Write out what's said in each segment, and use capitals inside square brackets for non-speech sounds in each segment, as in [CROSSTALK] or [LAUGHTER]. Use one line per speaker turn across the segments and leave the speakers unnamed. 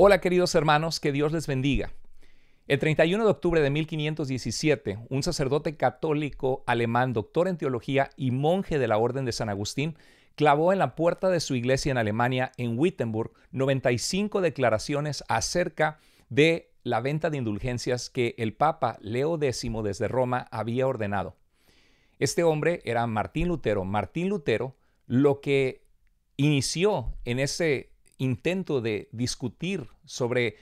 Hola queridos hermanos, que Dios les bendiga. El 31 de octubre de 1517, un sacerdote católico alemán, doctor en teología y monje de la Orden de San Agustín, clavó en la puerta de su iglesia en Alemania, en Wittenberg, 95 declaraciones acerca de la venta de indulgencias que el Papa Leo X desde Roma había ordenado. Este hombre era Martín Lutero. Martín Lutero lo que inició en ese intento de discutir sobre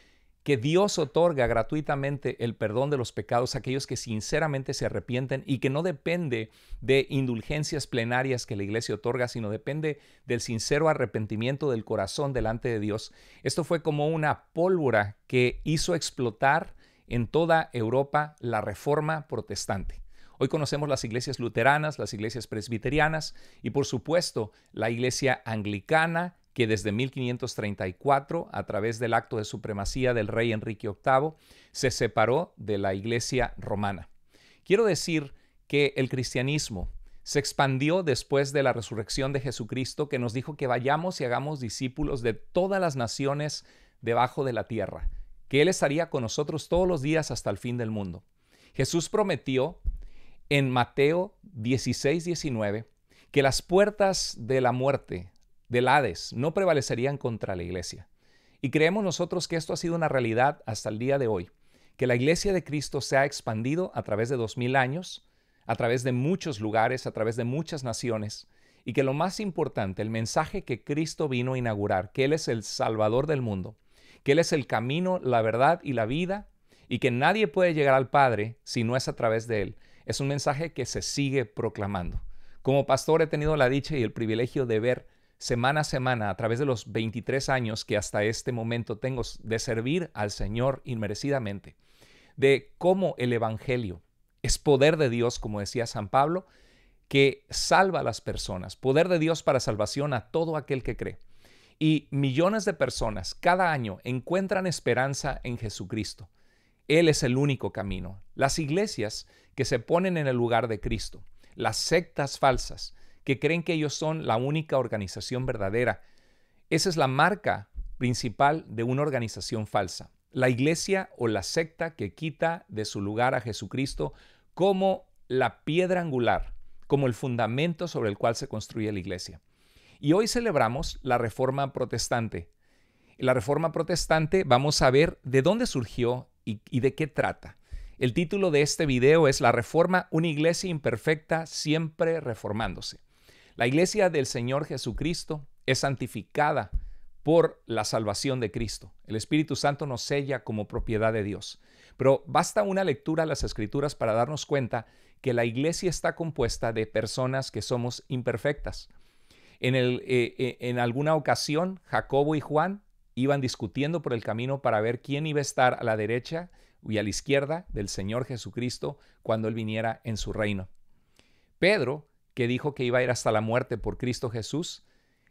que Dios otorga gratuitamente el perdón de los pecados a aquellos que sinceramente se arrepienten y que no depende de indulgencias plenarias que la iglesia otorga, sino depende del sincero arrepentimiento del corazón delante de Dios. Esto fue como una pólvora que hizo explotar en toda Europa la reforma protestante. Hoy conocemos las iglesias luteranas, las iglesias presbiterianas y por supuesto la iglesia anglicana, que desde 1534, a través del acto de supremacía del rey Enrique VIII, se separó de la Iglesia romana. Quiero decir que el cristianismo se expandió después de la resurrección de Jesucristo, que nos dijo que vayamos y hagamos discípulos de todas las naciones debajo de la tierra, que Él estaría con nosotros todos los días hasta el fin del mundo. Jesús prometió en Mateo 16, 19, que las puertas de la muerte del Hades no prevalecerían contra la iglesia. Y creemos nosotros que esto ha sido una realidad hasta el día de hoy, que la iglesia de Cristo se ha expandido a través de dos mil años, a través de muchos lugares, a través de muchas naciones, y que lo más importante, el mensaje que Cristo vino a inaugurar, que Él es el Salvador del mundo, que Él es el camino, la verdad y la vida, y que nadie puede llegar al Padre si no es a través de Él. Es un mensaje que se sigue proclamando. Como pastor he tenido la dicha y el privilegio de ver semana a semana, a través de los 23 años que hasta este momento tengo de servir al Señor inmerecidamente, de cómo el Evangelio es poder de Dios, como decía San Pablo, que salva a las personas, poder de Dios para salvación a todo aquel que cree. Y millones de personas cada año encuentran esperanza en Jesucristo. Él es el único camino. Las iglesias que se ponen en el lugar de Cristo, las sectas falsas, que creen que ellos son la única organización verdadera. Esa es la marca principal de una organización falsa. La iglesia o la secta que quita de su lugar a Jesucristo como la piedra angular, como el fundamento sobre el cual se construye la iglesia. Y hoy celebramos la Reforma Protestante. la Reforma Protestante vamos a ver de dónde surgió y, y de qué trata. El título de este video es La Reforma, una iglesia imperfecta siempre reformándose. La iglesia del Señor Jesucristo es santificada por la salvación de Cristo. El Espíritu Santo nos sella como propiedad de Dios. Pero basta una lectura a las Escrituras para darnos cuenta que la iglesia está compuesta de personas que somos imperfectas. En, eh, eh, en alguna ocasión, Jacobo y Juan iban discutiendo por el camino para ver quién iba a estar a la derecha y a la izquierda del Señor Jesucristo cuando Él viniera en su reino. Pedro que dijo que iba a ir hasta la muerte por Cristo Jesús,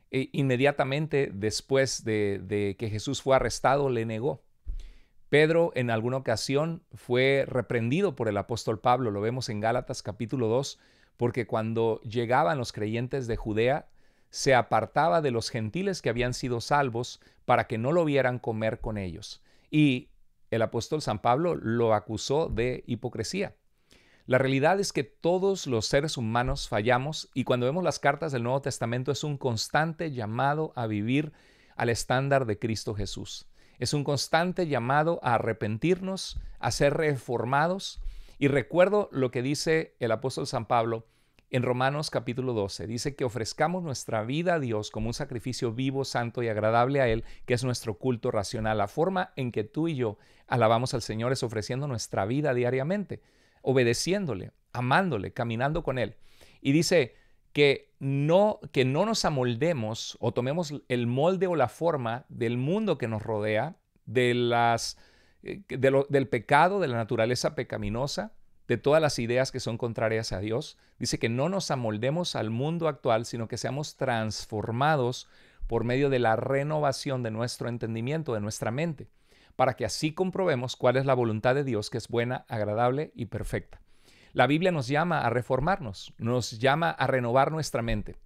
e inmediatamente después de, de que Jesús fue arrestado, le negó. Pedro en alguna ocasión fue reprendido por el apóstol Pablo, lo vemos en Gálatas capítulo 2, porque cuando llegaban los creyentes de Judea, se apartaba de los gentiles que habían sido salvos para que no lo vieran comer con ellos. Y el apóstol San Pablo lo acusó de hipocresía. La realidad es que todos los seres humanos fallamos y cuando vemos las cartas del Nuevo Testamento es un constante llamado a vivir al estándar de Cristo Jesús. Es un constante llamado a arrepentirnos, a ser reformados. Y recuerdo lo que dice el apóstol San Pablo en Romanos capítulo 12. Dice que ofrezcamos nuestra vida a Dios como un sacrificio vivo, santo y agradable a Él, que es nuestro culto racional. La forma en que tú y yo alabamos al Señor es ofreciendo nuestra vida diariamente obedeciéndole, amándole, caminando con Él. Y dice que no, que no nos amoldemos o tomemos el molde o la forma del mundo que nos rodea, de las, eh, del pecado, de la naturaleza pecaminosa, de todas las ideas que son contrarias a Dios. Dice que no nos amoldemos al mundo actual, sino que seamos transformados por medio de la renovación de nuestro entendimiento, de nuestra mente para que así comprobemos cuál es la voluntad de Dios que es buena, agradable y perfecta. La Biblia nos llama a reformarnos, nos llama a renovar nuestra mente.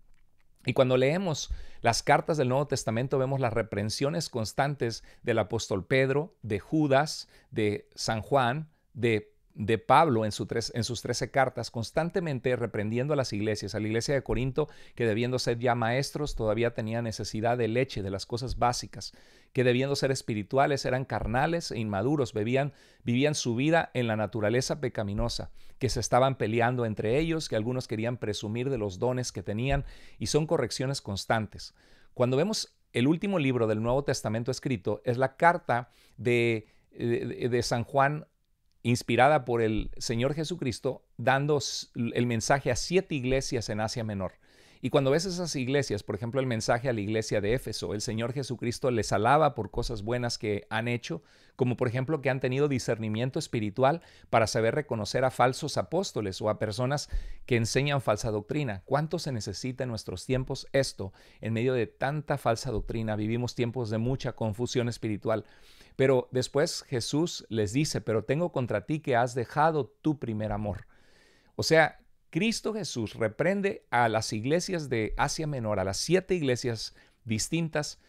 Y cuando leemos las cartas del Nuevo Testamento vemos las reprensiones constantes del apóstol Pedro, de Judas, de San Juan, de, Pablo en, en sus trece cartas, constantemente reprendiendo a las iglesias, a la iglesia de Corinto, que debiendo ser ya maestros todavía tenía necesidad de leche, de las cosas básicas que debiendo ser espirituales eran carnales e inmaduros, bebían, vivían su vida en la naturaleza pecaminosa, que se estaban peleando entre ellos, que algunos querían presumir de los dones que tenían, y son correcciones constantes. Cuando vemos el último libro del Nuevo Testamento escrito, es la carta de, de, eh, de San Juan inspirada por el Señor Jesucristo, dando el mensaje a siete iglesias en Asia Menor. Y cuando ves esas iglesias, por ejemplo, el mensaje a la iglesia de Éfeso, el Señor Jesucristo les alaba por cosas buenas que han hecho, como por ejemplo que han tenido discernimiento espiritual para saber reconocer a falsos apóstoles o a personas que enseñan falsa doctrina. ¿Cuánto se necesita en nuestros tiempos esto? En medio de tanta falsa doctrina vivimos tiempos de mucha confusión espiritual. Pero después Jesús les dice, pero tengo contra ti que has dejado tu primer amor. O sea, Cristo Jesús reprende a las iglesias de Asia Menor, a las siete iglesias distintas,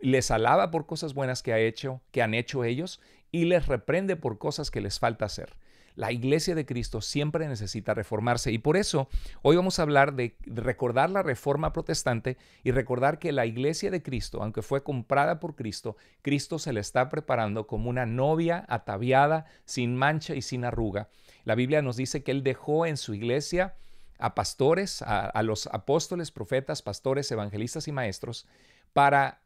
les alaba por cosas buenas que ha hecho, que han hecho ellos y les reprende por cosas que les falta hacer. La iglesia de Cristo siempre necesita reformarse y por eso hoy vamos a hablar de recordar la reforma protestante y recordar que la iglesia de Cristo, aunque fue comprada por Cristo, Cristo se le está preparando como una novia ataviada, sin mancha y sin arruga la Biblia nos dice que Él dejó en su iglesia a pastores, a, los apóstoles, profetas, pastores, evangelistas y maestros, para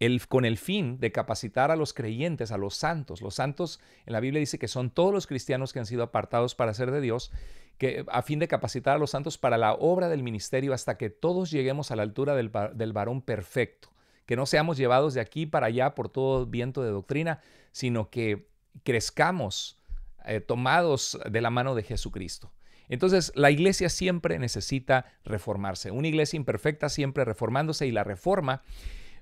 el, con el fin de capacitar a los creyentes, a los santos. Los santos en la Biblia dice que son todos los cristianos que han sido apartados para ser de Dios, que, a fin de capacitar a los santos para la obra del ministerio hasta que todos lleguemos a la altura del, del varón perfecto, que no seamos llevados de aquí para allá por todo viento de doctrina, sino que crezcamos eh, tomados de la mano de Jesucristo. Entonces, la iglesia siempre necesita reformarse. Una iglesia imperfecta siempre reformándose y la reforma.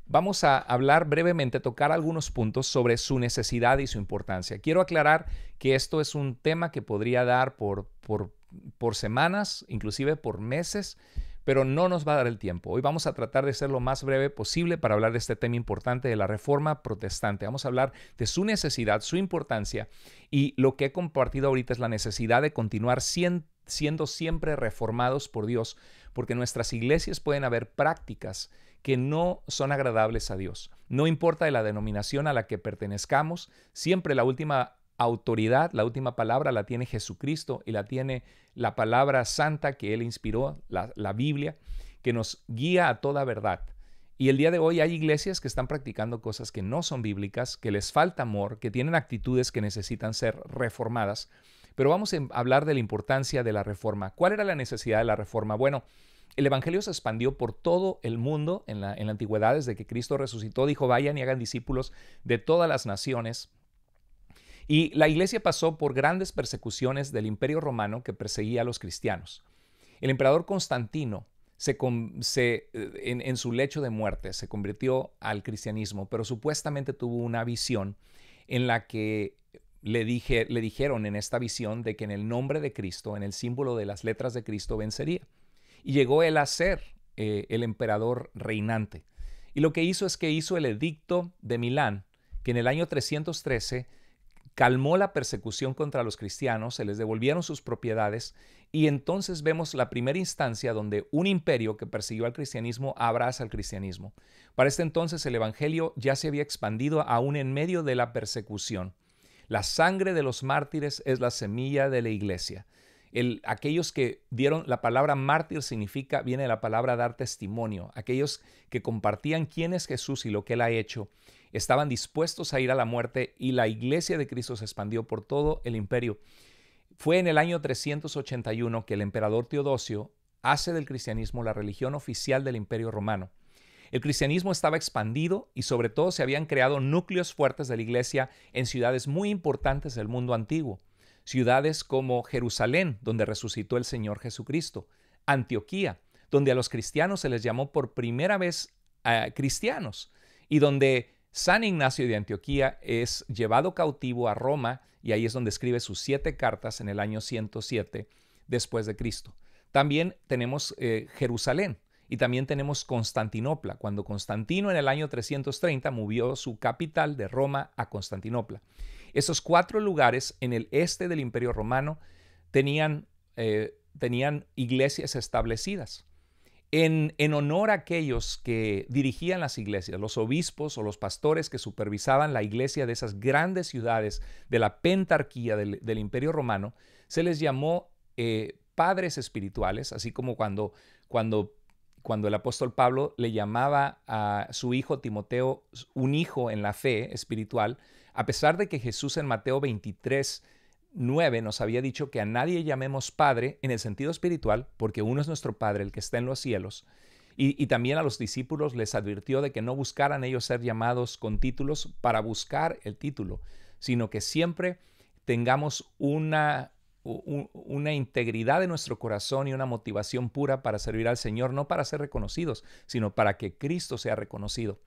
Vamos a hablar brevemente, tocar algunos puntos sobre su necesidad y su importancia. Quiero aclarar que esto es un tema que podría dar por, por, por semanas, inclusive por meses, pero no nos va a dar el tiempo. Hoy vamos a tratar de ser lo más breve posible para hablar de este tema importante de la reforma protestante. Vamos a hablar de su necesidad, su importancia y lo que he compartido ahorita es la necesidad de continuar siendo siempre reformados por Dios, porque nuestras iglesias pueden haber prácticas que no son agradables a Dios. No importa de la denominación a la que pertenezcamos, siempre la última autoridad, la última palabra la tiene Jesucristo y la tiene la palabra santa que Él inspiró, la, Biblia, que nos guía a toda verdad. Y el día de hoy hay iglesias que están practicando cosas que no son bíblicas, que les falta amor, que tienen actitudes que necesitan ser reformadas. Pero vamos a hablar de la importancia de la reforma. ¿Cuál era la necesidad de la reforma? Bueno, el Evangelio se expandió por todo el mundo en la, en la antigüedad, desde que Cristo resucitó, dijo, vayan y hagan discípulos de todas las naciones y la iglesia pasó por grandes persecuciones del imperio romano que perseguía a los cristianos. El emperador Constantino se, eh, en, su lecho de muerte se convirtió al cristianismo, pero supuestamente tuvo una visión en la que le, dijeron en esta visión de que en el nombre de Cristo, en el símbolo de las letras de Cristo, vencería. Y llegó él a ser eh, el emperador reinante. Y lo que hizo es que hizo el edicto de Milán, que en el año 313 calmó la persecución contra los cristianos, se les devolvieron sus propiedades y entonces vemos la primera instancia donde un imperio que persiguió al cristianismo abraza al cristianismo. Para este entonces el Evangelio ya se había expandido aún en medio de la persecución. La sangre de los mártires es la semilla de la iglesia. aquellos que dieron la palabra mártir significa, viene la palabra dar testimonio, aquellos que compartían quién es Jesús y lo que él ha hecho estaban dispuestos a ir a la muerte y la iglesia de Cristo se expandió por todo el imperio. Fue en el año 381 que el emperador Teodosio hace del cristianismo la religión oficial del imperio romano. El cristianismo estaba expandido y sobre todo se habían creado núcleos fuertes de la iglesia en ciudades muy importantes del mundo antiguo, ciudades como Jerusalén, donde resucitó el Señor Jesucristo, Antioquía, donde a los cristianos se les llamó por primera vez eh, cristianos y donde San Ignacio de Antioquía es llevado cautivo a Roma y ahí es donde escribe sus siete cartas en el año 107 después de Cristo. También tenemos eh, Jerusalén y también tenemos Constantinopla, cuando Constantino en el año 330 movió su capital de Roma a Constantinopla. Esos cuatro lugares en el este del Imperio Romano tenían, eh, tenían iglesias establecidas en, honor a aquellos que dirigían las iglesias, los obispos o los pastores que supervisaban la iglesia de esas grandes ciudades de la pentarquía del, Imperio Romano, se les llamó eh, padres espirituales, así como cuando, cuando, cuando el apóstol Pablo le llamaba a su hijo Timoteo un hijo en la fe espiritual, a pesar de que Jesús en Mateo 23 9 nos había dicho que a nadie llamemos Padre en el sentido espiritual, porque uno es nuestro Padre, el que está en los cielos. Y, también a los discípulos les advirtió de que no buscaran ellos ser llamados con títulos para buscar el título, sino que siempre tengamos una, una integridad de nuestro corazón y una motivación pura para servir al Señor, no para ser reconocidos, sino para que Cristo sea reconocido.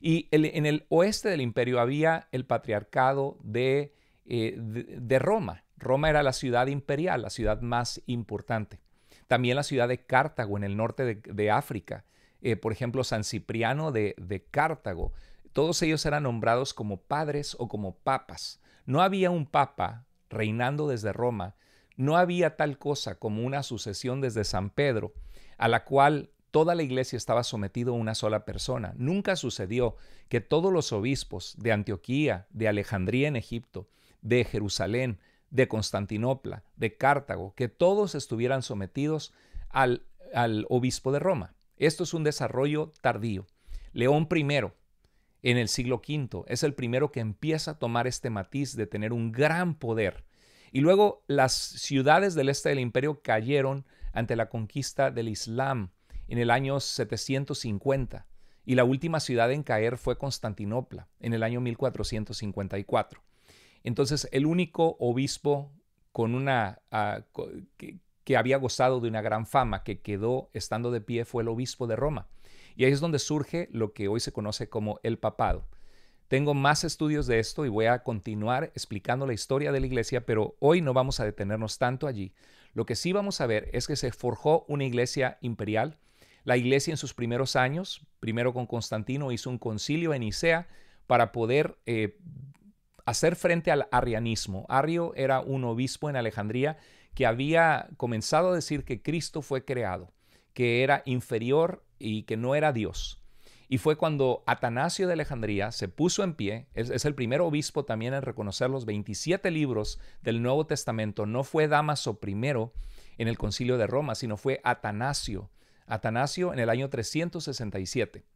Y en el oeste del imperio había el patriarcado de eh, de, Roma. Roma era la ciudad imperial, la ciudad más importante. También la ciudad de Cartago, en el norte de, África. Eh, por ejemplo, San Cipriano de, de, Cartago. Todos ellos eran nombrados como padres o como papas. No había un papa reinando desde Roma. No había tal cosa como una sucesión desde San Pedro, a la cual toda la iglesia estaba sometida a una sola persona. Nunca sucedió que todos los obispos de Antioquía, de Alejandría en Egipto, de Jerusalén, de Constantinopla, de Cartago, que todos estuvieran sometidos al, al obispo de Roma. Esto es un desarrollo tardío. León I, en el siglo V, es el primero que empieza a tomar este matiz de tener un gran poder. Y luego las ciudades del este del imperio cayeron ante la conquista del Islam en el año 750 y la última ciudad en caer fue Constantinopla en el año 1454. Entonces, el único obispo con una, ah, que, había gozado de una gran fama, que quedó estando de pie, fue el obispo de Roma. Y ahí es donde surge lo que hoy se conoce como el papado. Tengo más estudios de esto y voy a continuar explicando la historia de la iglesia, pero hoy no vamos a detenernos tanto allí. Lo que sí vamos a ver es que se forjó una iglesia imperial. La iglesia en sus primeros años, primero con Constantino, hizo un concilio en Nicea para poder eh, hacer frente al arrianismo. Arrio era un obispo en Alejandría que había comenzado a decir que Cristo fue creado, que era inferior y que no era Dios. Y fue cuando Atanasio de Alejandría se puso en pie, es, el primer obispo también en reconocer los 27 libros del Nuevo Testamento, no fue Damaso I en el concilio de Roma, sino fue Atanasio, Atanasio en el año 367.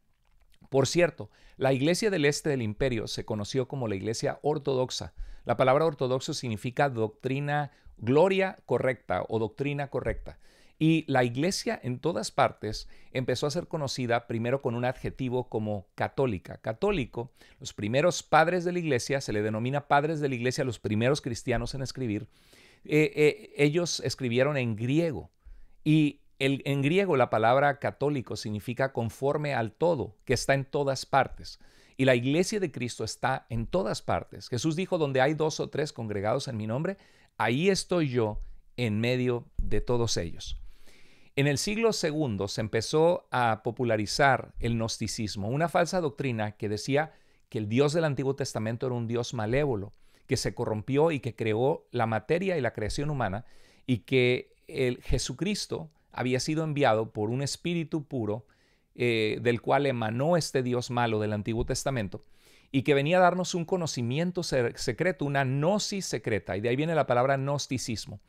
Por cierto, la iglesia del este del imperio se conoció como la iglesia ortodoxa. La palabra ortodoxo significa doctrina, gloria correcta o doctrina correcta. Y la iglesia en todas partes empezó a ser conocida primero con un adjetivo como católica. Católico, los primeros padres de la iglesia, se le denomina padres de la iglesia, los primeros cristianos en escribir, eh, eh, ellos escribieron en griego. Y en griego la palabra católico significa conforme al todo, que está en todas partes. Y la iglesia de Cristo está en todas partes. Jesús dijo, donde hay dos o tres congregados en mi nombre, ahí estoy yo en medio de todos ellos. En el siglo II se empezó a popularizar el gnosticismo, una falsa doctrina que decía que el Dios del Antiguo Testamento era un Dios malévolo, que se corrompió y que creó la materia y la creación humana, y que el Jesucristo, había sido enviado por un espíritu puro eh, del cual emanó este Dios malo del Antiguo Testamento y que venía a darnos un conocimiento secreto, una gnosis secreta, y de ahí viene la palabra gnosticismo.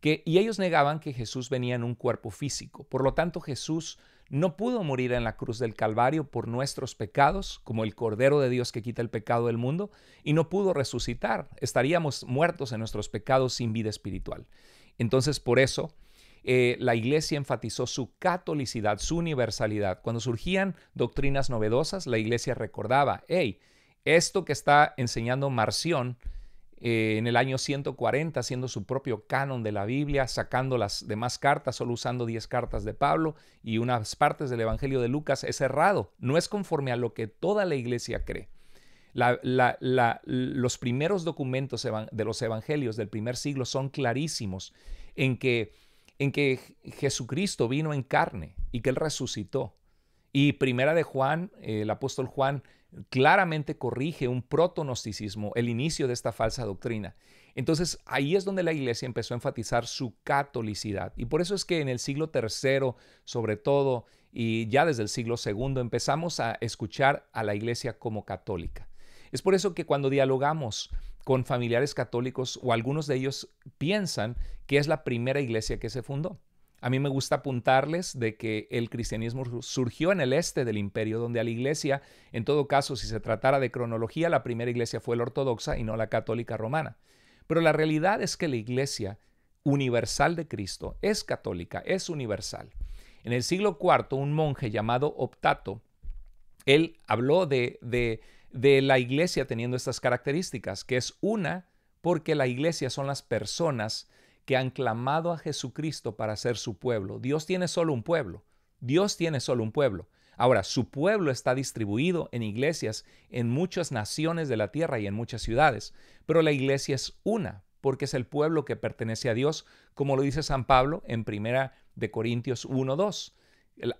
Que, y ellos negaban que Jesús venía en un cuerpo físico. Por lo tanto, Jesús no pudo morir en la cruz del Calvario por nuestros pecados, como el Cordero de Dios que quita el pecado del mundo, y no pudo resucitar. Estaríamos muertos en nuestros pecados sin vida espiritual. Entonces, por eso, eh, la iglesia enfatizó su catolicidad, su universalidad. Cuando surgían doctrinas novedosas, la iglesia recordaba, hey, esto que está enseñando Marción eh, en el año 140, haciendo su propio canon de la Biblia, sacando las demás cartas, solo usando 10 cartas de Pablo y unas partes del Evangelio de Lucas, es errado, no es conforme a lo que toda la iglesia cree. los primeros documentos de los evangelios del primer siglo son clarísimos en que en que Jesucristo vino en carne y que Él resucitó. Y primera de Juan, el apóstol Juan claramente corrige un protonosticismo, el inicio de esta falsa doctrina. Entonces ahí es donde la iglesia empezó a enfatizar su catolicidad. Y por eso es que en el siglo III, sobre todo, y ya desde el siglo II, empezamos a escuchar a la iglesia como católica. Es por eso que cuando dialogamos con familiares católicos o algunos de ellos piensan que es la primera iglesia que se fundó. A mí me gusta apuntarles de que el cristianismo surgió en el este del imperio, donde a la iglesia, en todo caso, si se tratara de cronología, la primera iglesia fue la ortodoxa y no la católica romana. Pero la realidad es que la iglesia universal de Cristo es católica, es universal. En el siglo IV, un monje llamado Optato, él habló de, de de la iglesia teniendo estas características, que es una, porque la iglesia son las personas que han clamado a Jesucristo para ser su pueblo. Dios tiene solo un pueblo. Dios tiene solo un pueblo. Ahora, su pueblo está distribuido en iglesias en muchas naciones de la tierra y en muchas ciudades, pero la iglesia es una, porque es el pueblo que pertenece a Dios, como lo dice San Pablo en primera de Corintios 1:2.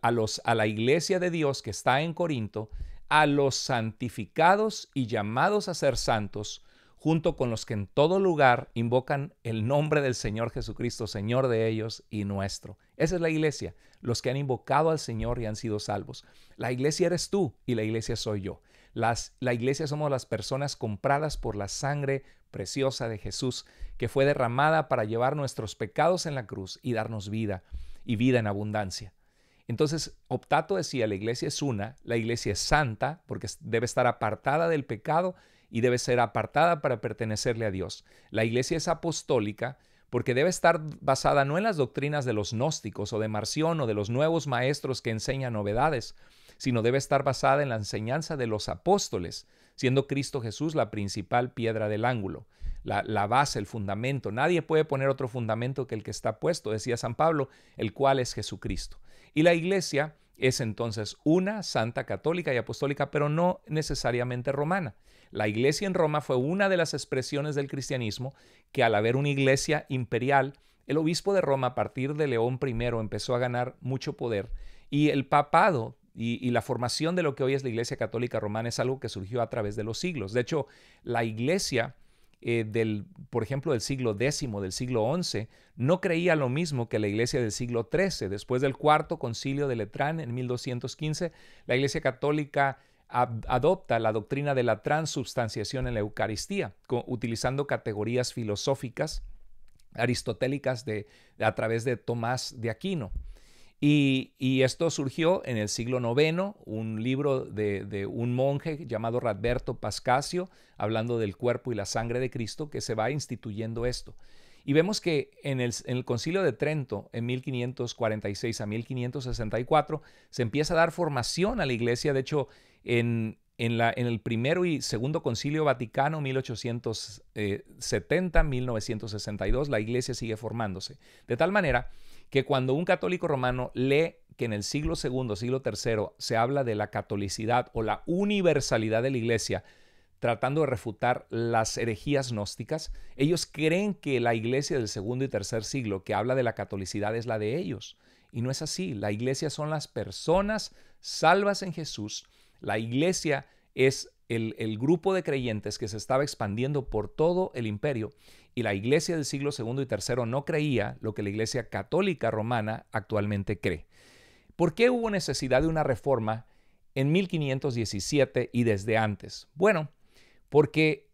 A los a la iglesia de Dios que está en Corinto a los santificados y llamados a ser santos, junto con los que en todo lugar invocan el nombre del Señor Jesucristo, Señor de ellos y nuestro. Esa es la iglesia, los que han invocado al Señor y han sido salvos. La iglesia eres tú y la iglesia soy yo. Las, la iglesia somos las personas compradas por la sangre preciosa de Jesús, que fue derramada para llevar nuestros pecados en la cruz y darnos vida y vida en abundancia. Entonces, Optato decía, la iglesia es una, la iglesia es santa, porque debe estar apartada del pecado y debe ser apartada para pertenecerle a Dios. La iglesia es apostólica, porque debe estar basada no en las doctrinas de los gnósticos o de Marción o de los nuevos maestros que enseñan novedades, sino debe estar basada en la enseñanza de los apóstoles, siendo Cristo Jesús la principal piedra del ángulo la, base, el fundamento. Nadie puede poner otro fundamento que el que está puesto, decía San Pablo, el cual es Jesucristo. Y la iglesia es entonces una santa católica y apostólica, pero no necesariamente romana. La iglesia en Roma fue una de las expresiones del cristianismo que al haber una iglesia imperial, el obispo de Roma a partir de León I empezó a ganar mucho poder y el papado y, y, la formación de lo que hoy es la Iglesia Católica Romana es algo que surgió a través de los siglos. De hecho, la Iglesia eh, del, por ejemplo, del siglo X, del siglo XI, no creía lo mismo que la iglesia del siglo XIII. Después del cuarto concilio de Letrán en 1215, la iglesia católica adopta la doctrina de la transubstanciación en la Eucaristía, utilizando categorías filosóficas aristotélicas a través de Tomás de Aquino. Y, esto surgió en el siglo IX, un libro de, un monje llamado Radberto Pascasio, hablando del cuerpo y la sangre de Cristo, que se va instituyendo esto. Y vemos que en el, concilio de Trento, en 1546 a 1564, se empieza a dar formación a la iglesia. De hecho, en, en, el primero y segundo concilio vaticano, 1870-1962, la iglesia sigue formándose. De tal manera que cuando un católico romano lee que en el siglo II, siglo III se habla de la catolicidad o la universalidad de la iglesia, tratando de refutar las herejías gnósticas, ellos creen que la iglesia del segundo y tercer siglo que habla de la catolicidad es la de ellos. Y no es así. La iglesia son las personas salvas en Jesús. La iglesia es el, el grupo de creyentes que se estaba expandiendo por todo el imperio y la iglesia del siglo II y III no creía lo que la iglesia católica romana actualmente cree. ¿Por qué hubo necesidad de una reforma en 1517 y desde antes? Bueno, porque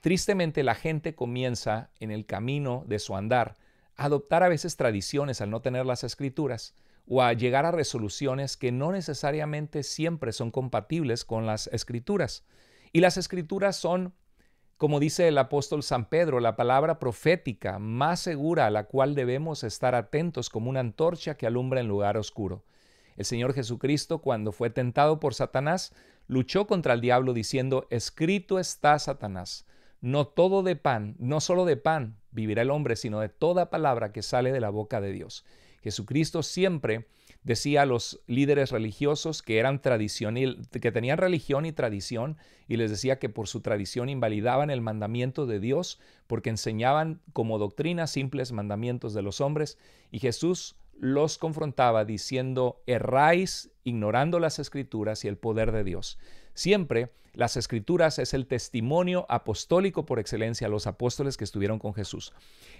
tristemente la gente comienza en el camino de su andar a adoptar a veces tradiciones al no tener las escrituras o a llegar a resoluciones que no necesariamente siempre son compatibles con las escrituras. Y las escrituras son como dice el apóstol San Pedro, la palabra profética más segura a la cual debemos estar atentos como una antorcha que alumbra en lugar oscuro. El Señor Jesucristo, cuando fue tentado por Satanás, luchó contra el diablo diciendo, escrito está Satanás, no todo de pan, no solo de pan vivirá el hombre, sino de toda palabra que sale de la boca de Dios. Jesucristo siempre decía a los líderes religiosos que eran que tenían religión y tradición y les decía que por su tradición invalidaban el mandamiento de Dios porque enseñaban como doctrina simples mandamientos de los hombres y Jesús los confrontaba diciendo erráis ignorando las escrituras y el poder de Dios. Siempre las escrituras es el testimonio apostólico por excelencia a los apóstoles que estuvieron con Jesús.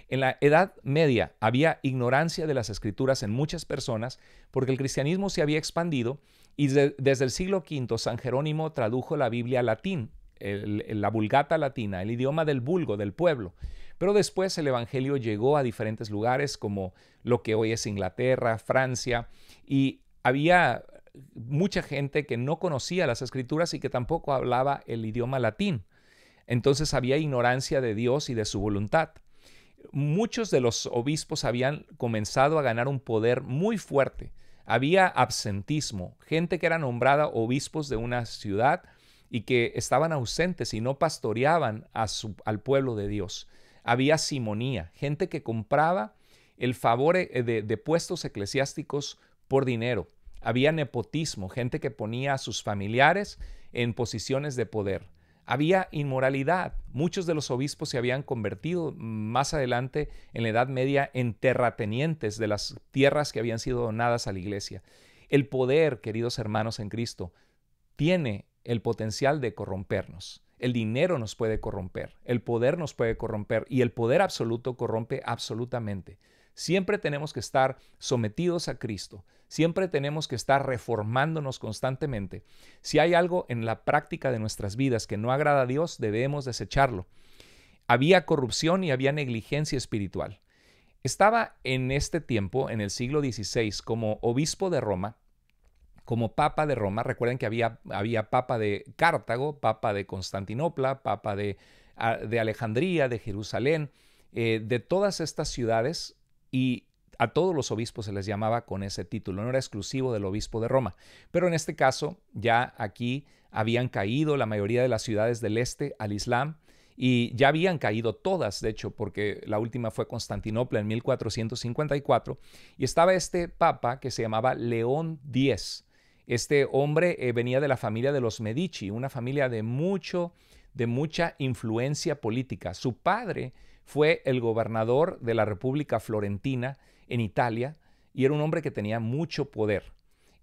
En la Edad Media había ignorancia de las escrituras en muchas personas porque el cristianismo se había expandido y desde el siglo V San Jerónimo tradujo la Biblia al latín, la vulgata latina, el idioma del vulgo, del pueblo. Pero después el Evangelio llegó a diferentes lugares como lo que hoy es Inglaterra, Francia, y había mucha gente que no conocía las escrituras y que tampoco hablaba el idioma latín. Entonces había ignorancia de Dios y de su voluntad. Muchos de los obispos habían comenzado a ganar un poder muy fuerte. Había absentismo, gente que era nombrada obispos de una ciudad y que estaban ausentes y no pastoreaban al pueblo de Dios. Había simonía, gente que compraba el favor eh, de, de puestos eclesiásticos por dinero había nepotismo, gente que ponía a sus familiares en posiciones de poder. Había inmoralidad. Muchos de los obispos se habían convertido más adelante en la Edad Media en terratenientes de las tierras que habían sido donadas a la iglesia. El poder, queridos hermanos en Cristo, tiene el potencial de corrompernos. El dinero nos puede corromper, el poder nos puede corromper y el poder absoluto corrompe absolutamente. Siempre tenemos que estar sometidos a Cristo, siempre tenemos que estar reformándonos constantemente. Si hay algo en la práctica de nuestras vidas que no agrada a Dios, debemos desecharlo. Había corrupción y había negligencia espiritual. Estaba en este tiempo, en el siglo XVI, como obispo de Roma, como papa de Roma. Recuerden que había, había papa de Cartago, papa de Constantinopla, papa de, ah, Alejandría, de Jerusalén, eh, de todas estas ciudades y a todos los obispos se les llamaba con ese título, no era exclusivo del obispo de Roma. Pero en este caso, ya aquí habían caído la mayoría de las ciudades del este al Islam y ya habían caído todas, de hecho, porque la última fue Constantinopla en 1454 y estaba este papa que se llamaba León X. Este hombre eh, venía de la familia de los Medici, una familia de mucho de mucha influencia política. Su padre fue el gobernador de la República Florentina en Italia y era un hombre que tenía mucho poder.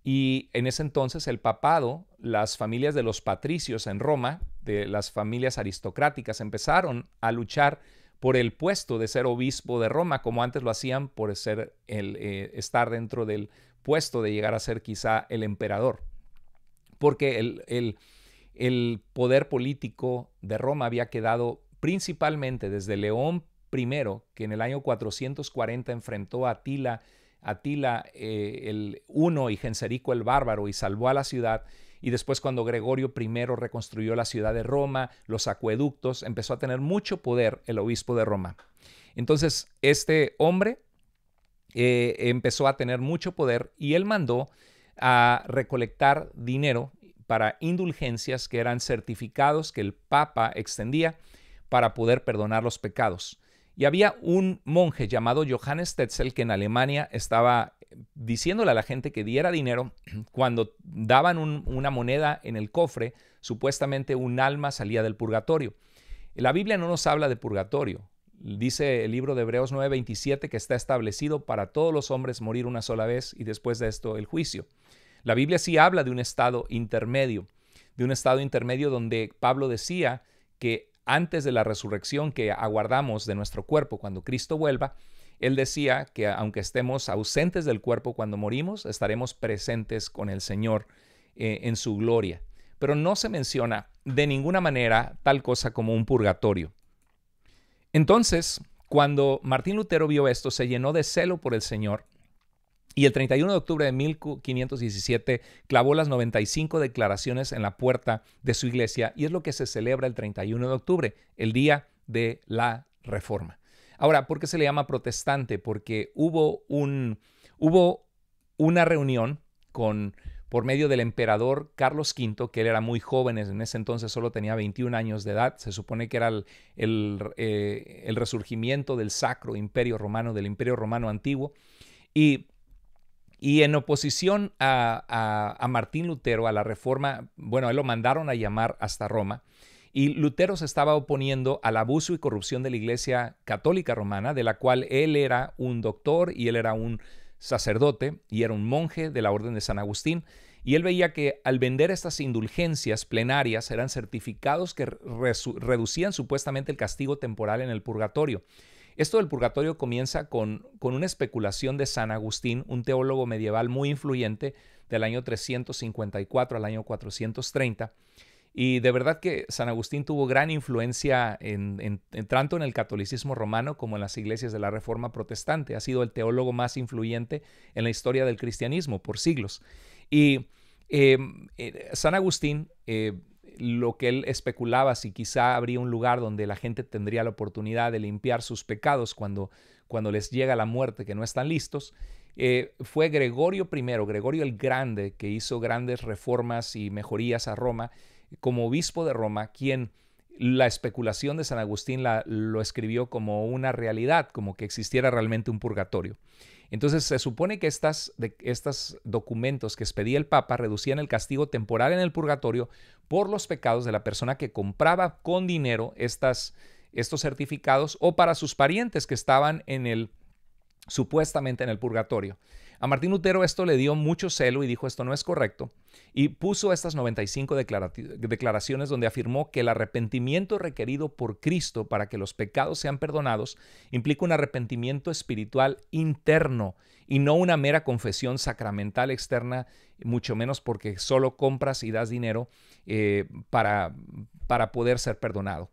Y en ese entonces el papado, las familias de los patricios en Roma, de las familias aristocráticas, empezaron a luchar por el puesto de ser obispo de Roma, como antes lo hacían por ser el, eh, estar dentro del puesto de llegar a ser quizá el emperador. Porque el, el, el poder político de Roma había quedado principalmente desde León I, que en el año 440 enfrentó a Atila, Atila eh, el Uno y Genserico el Bárbaro y salvó a la ciudad. Y después cuando Gregorio I reconstruyó la ciudad de Roma, los acueductos, empezó a tener mucho poder el obispo de Roma. Entonces, este hombre eh, empezó a tener mucho poder y él mandó a recolectar dinero para indulgencias que eran certificados que el Papa extendía para poder perdonar los pecados. Y había un monje llamado Johannes Tetzel que en Alemania estaba diciéndole a la gente que diera dinero [CLEARS THROAT] cuando daban una moneda en el cofre, supuestamente un alma salía del purgatorio. La Biblia no nos habla de purgatorio. Dice el libro de Hebreos 9:27 que está establecido para todos los hombres morir una sola vez y después de esto el juicio. La Biblia sí habla de un estado intermedio, de un estado intermedio donde Pablo decía que antes de la resurrección que aguardamos de nuestro cuerpo cuando Cristo vuelva, él decía que aunque estemos ausentes del cuerpo cuando morimos, estaremos presentes con el Señor eh, en su gloria. Pero no se menciona de ninguna manera tal cosa como un purgatorio. Entonces, cuando Martín Lutero vio esto, se llenó de celo por el Señor y el 31 de octubre de 1517 clavó las 95 declaraciones en la puerta de su iglesia y es lo que se celebra el 31 de octubre, el día de la reforma. Ahora, ¿por qué se le llama protestante? Porque hubo, un, hubo una reunión con, por medio del emperador Carlos V, que él era muy joven, en ese entonces solo tenía 21 años de edad, se supone que era el, eh, el resurgimiento del Sacro Imperio Romano, del Imperio Romano Antiguo, y y en oposición a, Martín Lutero, a la reforma, bueno, él lo mandaron a llamar hasta Roma. Y Lutero se estaba oponiendo al abuso y corrupción de la Iglesia Católica Romana, de la cual él era un doctor y él era un sacerdote y era un monje de la Orden de San Agustín. Y él veía que al vender estas indulgencias plenarias eran certificados que reducían supuestamente el castigo temporal en el purgatorio. Esto del purgatorio comienza con, una especulación de San Agustín, un teólogo medieval muy influyente del año 354 al año 430. Y de verdad que San Agustín tuvo gran influencia en, tanto en el catolicismo romano como en las iglesias de la Reforma protestante. Ha sido el teólogo más influyente en la historia del cristianismo por siglos. Y eh, eh, San Agustín eh, lo que él especulaba si quizá habría un lugar donde la gente tendría la oportunidad de limpiar sus pecados cuando, cuando les llega la muerte, que no están listos, eh, fue Gregorio I, Gregorio el Grande, que hizo grandes reformas y mejorías a Roma, como obispo de Roma, quien la especulación de San Agustín la, lo escribió como una realidad, como que existiera realmente un purgatorio. Entonces se supone que estos documentos que expedía el Papa reducían el castigo temporal en el purgatorio por los pecados de la persona que compraba con dinero estas, estos certificados o para sus parientes que estaban en el supuestamente en el purgatorio. A Martín Lutero esto le dio mucho celo y dijo esto no es correcto y puso estas 95 declaraciones donde afirmó que el arrepentimiento requerido por Cristo para que los pecados sean perdonados implica un arrepentimiento espiritual interno y no una mera confesión sacramental externa, mucho menos porque solo compras y das dinero eh, para, para poder ser perdonado.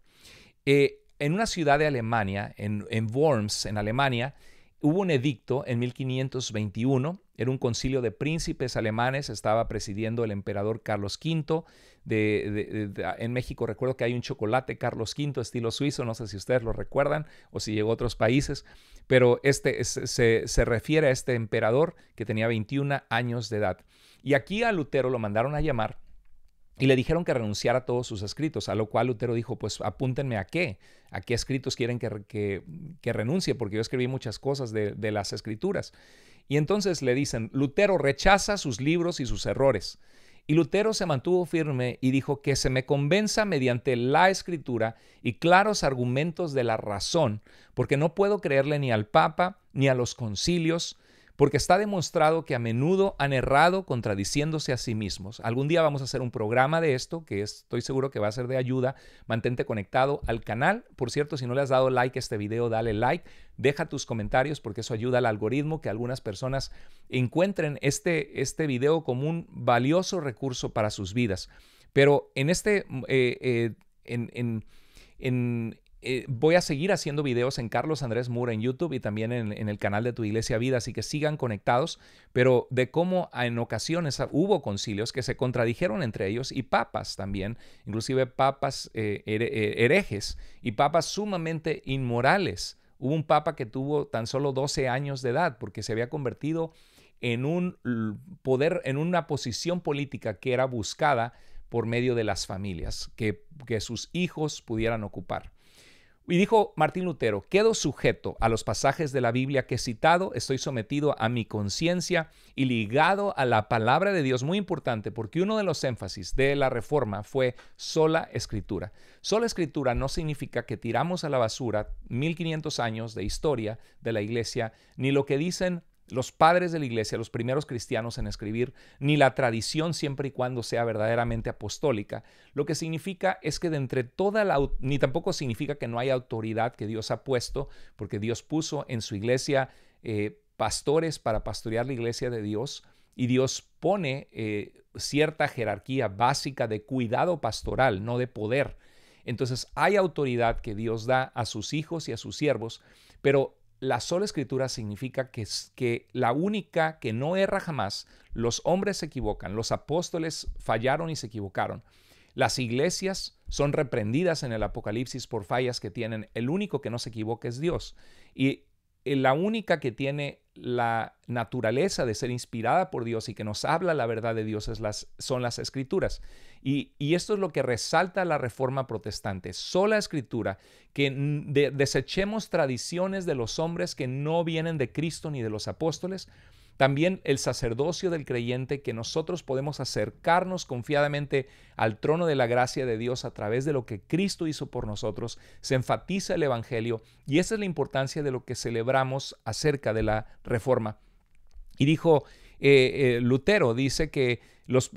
Eh, en una ciudad de Alemania, en, en Worms, en Alemania, hubo un edicto en 1521, era un concilio de príncipes alemanes, estaba presidiendo el emperador Carlos V. De, en México recuerdo que hay un chocolate Carlos V estilo suizo, no sé si ustedes lo recuerdan o si llegó a otros países, pero este se, se refiere a este emperador que tenía 21 años de edad. Y aquí a Lutero lo mandaron a llamar y le dijeron que renunciara a todos sus escritos, a lo cual Lutero dijo, pues apúntenme a qué, a qué escritos quieren que, renuncie, porque yo escribí muchas cosas de, de las escrituras. Y entonces le dicen, Lutero rechaza sus libros y sus errores. Y Lutero se mantuvo firme y dijo que se me convenza mediante la escritura y claros argumentos de la razón, porque no puedo creerle ni al Papa, ni a los concilios, porque está demostrado que a menudo han errado contradiciéndose a sí mismos. Algún día vamos a hacer un programa de esto, que estoy seguro que va a ser de ayuda. Mantente conectado al canal. Por cierto, si no le has dado like a este video, dale like. Deja tus comentarios porque eso ayuda al algoritmo, que algunas personas encuentren este, este video como un valioso recurso para sus vidas. Pero en este... Eh, eh, en, eh, voy a seguir haciendo videos en Carlos Andrés Mura en YouTube y también en, el canal de Tu Iglesia Vida, así que sigan conectados, pero de cómo en ocasiones hubo concilios que se contradijeron entre ellos y papas también, inclusive papas eh, eh, herejes y papas sumamente inmorales. Hubo un papa que tuvo tan solo 12 años de edad porque se había convertido en un poder, en una posición política que era buscada por medio de las familias, que sus hijos pudieran ocupar. Y dijo Martín Lutero, quedo sujeto a los pasajes de la Biblia que he citado, estoy sometido a mi conciencia y ligado a la palabra de Dios, muy importante, porque uno de los énfasis de la reforma fue sola escritura. Sola escritura no significa que tiramos a la basura 1500 años de historia de la iglesia, ni lo que dicen los padres de la iglesia, los primeros cristianos en escribir, ni la tradición siempre y cuando sea verdaderamente apostólica. Lo que significa es que de entre toda la, ni tampoco significa que no hay autoridad que Dios ha puesto, porque Dios puso en su iglesia eh, pastores para pastorear la iglesia de Dios y Dios pone eh, cierta jerarquía básica de cuidado pastoral, no de poder. Entonces hay autoridad que Dios da a sus hijos y a sus siervos, pero la sola escritura significa que, que la única que no erra jamás, los hombres se equivocan, los apóstoles fallaron y se equivocaron. Las iglesias son reprendidas en el Apocalipsis por fallas que tienen. El único que no se equivoca es Dios. Y eh, la única que tiene la naturaleza de ser inspirada por Dios y que nos habla la verdad de Dios las, son las escrituras. Y, esto es lo que resalta la reforma protestante, sola escritura, que desechemos tradiciones de los hombres que no vienen de Cristo ni de los apóstoles también el sacerdocio del creyente que nosotros podemos acercarnos confiadamente al trono de la gracia de Dios a través de lo que Cristo hizo por nosotros, se enfatiza el Evangelio y esa es la importancia de lo que celebramos acerca de la reforma. Y dijo eh, eh, Lutero, dice que los,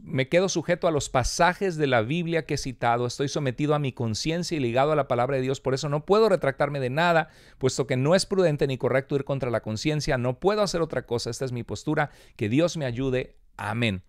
me quedo sujeto a los pasajes de la Biblia que he citado, estoy sometido a mi conciencia y ligado a la palabra de Dios, por eso no puedo retractarme de nada, puesto que no es prudente ni correcto ir contra la conciencia, no puedo hacer otra cosa, esta es mi postura, que Dios me ayude, amén.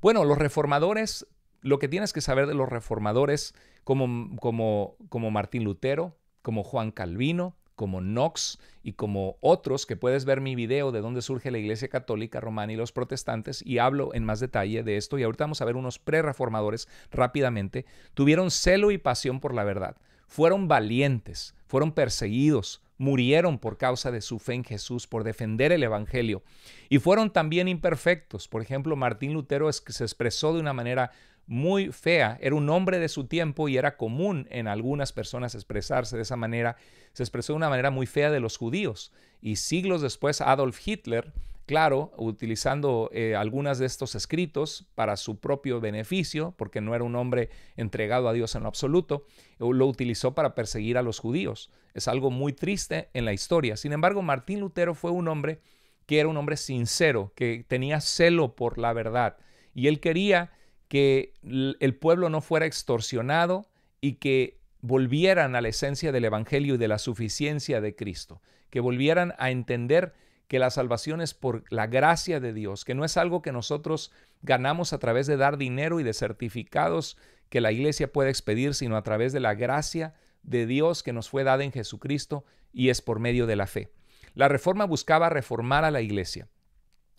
Bueno, los reformadores, lo que tienes que saber de los reformadores como, como, como Martín Lutero, como Juan Calvino, como Knox y como otros, que puedes ver mi video de dónde surge la Iglesia Católica Romana y los protestantes, y hablo en más detalle de esto, y ahorita vamos a ver unos prerreformadores rápidamente, tuvieron celo y pasión por la verdad, fueron valientes, fueron perseguidos, murieron por causa de su fe en Jesús, por defender el Evangelio, y fueron también imperfectos. Por ejemplo, Martín Lutero es que se expresó de una manera muy fea, era un hombre de su tiempo y era común en algunas personas expresarse de esa manera, se expresó de una manera muy fea de los judíos. Y siglos después Adolf Hitler, claro, utilizando eh, algunas de estos escritos para su propio beneficio, porque no era un hombre entregado a Dios en lo absoluto, eh, lo utilizó para perseguir a los judíos. Es algo muy triste en la historia. Sin embargo, Martín Lutero fue un hombre que era un hombre sincero, que tenía celo por la verdad y él quería que el pueblo no fuera extorsionado y que volvieran a la esencia del Evangelio y de la suficiencia de Cristo, que volvieran a entender que la salvación es por la gracia de Dios, que no es algo que nosotros ganamos a través de dar dinero y de certificados que la iglesia puede expedir, sino a través de la gracia de Dios que nos fue dada en Jesucristo y es por medio de la fe. La reforma buscaba reformar a la iglesia,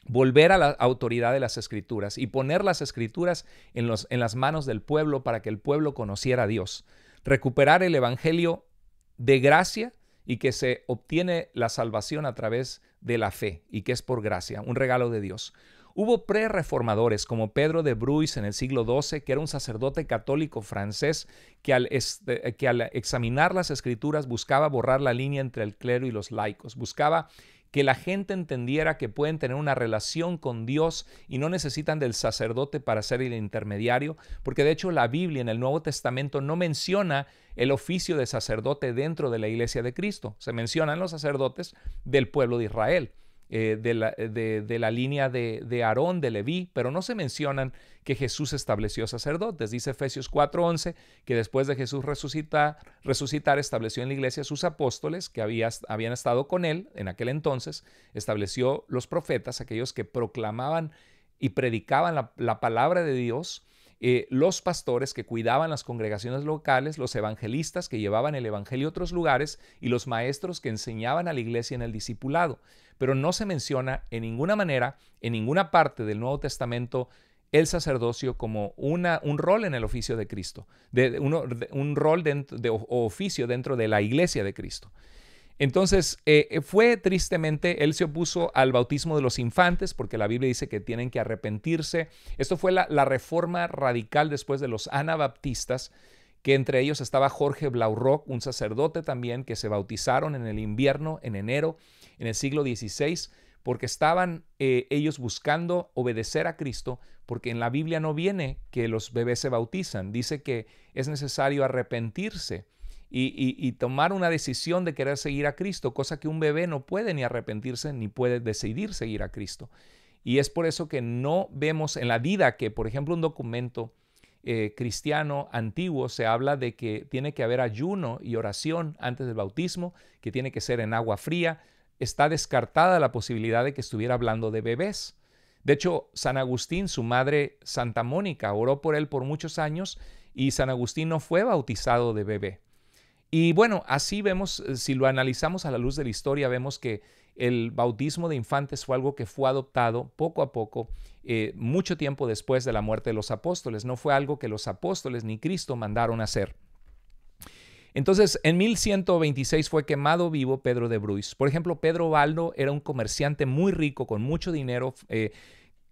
volver a la autoridad de las escrituras y poner las escrituras en, los, en las manos del pueblo para que el pueblo conociera a Dios, recuperar el Evangelio de gracia y que se obtiene la salvación a través de la fe y que es por gracia, un regalo de Dios. Hubo pre-reformadores como Pedro de Bruys en el siglo XII, que era un sacerdote católico francés que al, este, que al examinar las escrituras buscaba borrar la línea entre el clero y los laicos, buscaba que la gente entendiera que pueden tener una relación con Dios y no necesitan del sacerdote para ser el intermediario, porque de hecho la Biblia en el Nuevo Testamento no menciona el oficio de sacerdote dentro de la iglesia de Cristo, se mencionan los sacerdotes del pueblo de Israel. Eh, de, la, eh, de, la, línea de, Aarón, de Leví, pero no se mencionan que Jesús estableció sacerdotes. Dice Efesios 4:11 que después de Jesús resucitar, resucitar, estableció en la iglesia sus apóstoles que habían estado con él en aquel entonces, estableció los profetas, aquellos que proclamaban y predicaban la, palabra de Dios. Eh, los pastores que cuidaban las congregaciones locales, los evangelistas que llevaban el evangelio a otros lugares y los maestros que enseñaban a la iglesia en el discipulado pero no se menciona en ninguna manera, en ninguna parte del Nuevo Testamento, el sacerdocio como una, un rol en el oficio de Cristo, de, un rol de, o oficio dentro de la iglesia de Cristo. Entonces, eh, eh, fue tristemente, él se opuso al bautismo de los infantes, porque la Biblia dice que tienen que arrepentirse. Esto fue la, la reforma radical después de los anabaptistas, que entre ellos estaba Jorge Blaurock, un sacerdote también, que se bautizaron en el invierno, en enero, en el siglo XVI, porque estaban eh, ellos buscando obedecer a Cristo, porque en la Biblia no viene que los bebés se bautizan, dice que es necesario arrepentirse. Y, tomar una decisión de querer seguir a Cristo, cosa que un bebé no puede ni arrepentirse ni puede decidir seguir a Cristo. Y es por eso que no vemos en la vida que, por ejemplo, un documento eh, cristiano antiguo se habla de que tiene que haber ayuno y oración antes del bautismo, que tiene que ser en agua fría, está descartada la posibilidad de que estuviera hablando de bebés. De hecho, San Agustín, su madre Santa Mónica, oró por él por muchos años y San Agustín no fue bautizado de bebé. Y bueno, así vemos, eh, si lo analizamos a la luz de la historia, vemos que el bautismo de infantes fue algo que fue adoptado poco a poco, eh, mucho tiempo después de la muerte de los apóstoles. No fue algo que los apóstoles ni Cristo mandaron hacer. Entonces, en 1126 fue quemado vivo Pedro de Bruys. Por ejemplo, Pedro Valdo era un comerciante muy rico, con mucho dinero. Eh,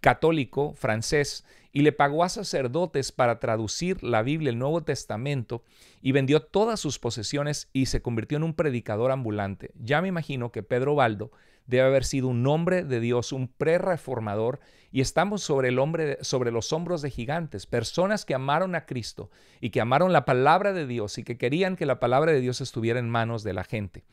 católico francés y le pagó a sacerdotes para traducir la Biblia, el Nuevo Testamento, y vendió todas sus posesiones y se convirtió en un predicador ambulante. Ya me imagino que Pedro Baldo debe haber sido un hombre de Dios, un prerreformador, y estamos sobre, el hombre, sobre los hombros de gigantes, personas que amaron a Cristo y que amaron la palabra de Dios y que querían que la palabra de Dios estuviera en manos de la gente.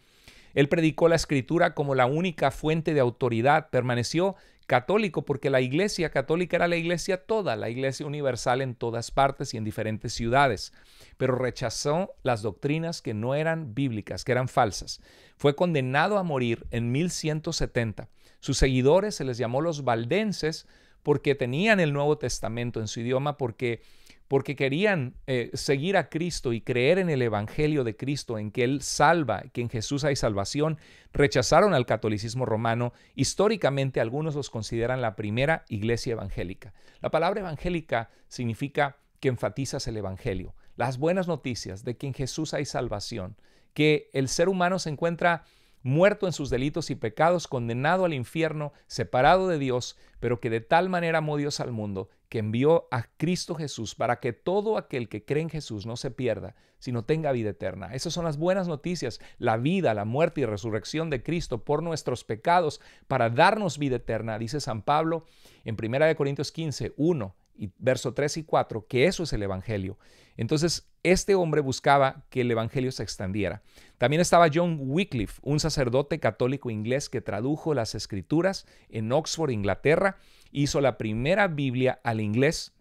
Él predicó la escritura como la única fuente de autoridad, permaneció católico, porque la iglesia católica era la iglesia toda, la iglesia universal en todas partes y en diferentes ciudades, pero rechazó las doctrinas que no eran bíblicas, que eran falsas. Fue condenado a morir en 1170. Sus seguidores se les llamó los valdenses porque tenían el Nuevo Testamento en su idioma, porque porque querían eh, seguir a Cristo y creer en el Evangelio de Cristo, en que Él salva, que en Jesús hay salvación, rechazaron al catolicismo romano. Históricamente algunos los consideran la primera iglesia evangélica. La palabra evangélica significa que enfatizas el Evangelio, las buenas noticias de que en Jesús hay salvación, que el ser humano se encuentra muerto en sus delitos y pecados, condenado al infierno, separado de Dios, pero que de tal manera amó Dios al mundo que envió a Cristo Jesús para que todo aquel que cree en Jesús no se pierda, sino tenga vida eterna. Esas son las buenas noticias, la vida, la muerte y resurrección de Cristo por nuestros pecados, para darnos vida eterna, dice San Pablo en 1 Corintios 15, 1 y verso 3 y 4, que eso es el Evangelio. Entonces, este hombre buscaba que el Evangelio se extendiera. También estaba John Wycliffe, un sacerdote católico inglés que tradujo las escrituras en Oxford, Inglaterra, hizo la primera Biblia al inglés,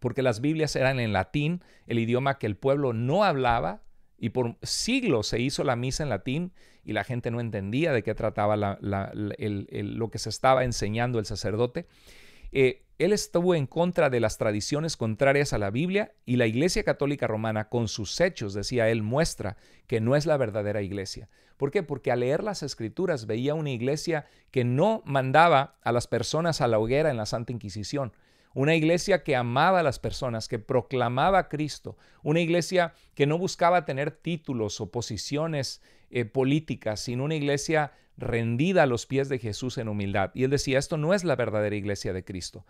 porque las Biblias eran en latín, el idioma que el pueblo no hablaba, y por siglos se hizo la misa en latín y la gente no entendía de qué trataba lo que se estaba enseñando el sacerdote. Eh, él estuvo en contra de las tradiciones contrarias a la Biblia y la Iglesia Católica Romana con sus hechos, decía él, muestra que no es la verdadera iglesia. ¿Por qué? Porque al leer las escrituras veía una iglesia que no mandaba a las personas a la hoguera en la Santa Inquisición, una iglesia que amaba a las personas, que proclamaba a Cristo, una iglesia que no buscaba tener títulos o posiciones eh, política, sin sino una iglesia rendida a los pies de Jesús en humildad. Y él decía, esto no es la verdadera iglesia de Cristo.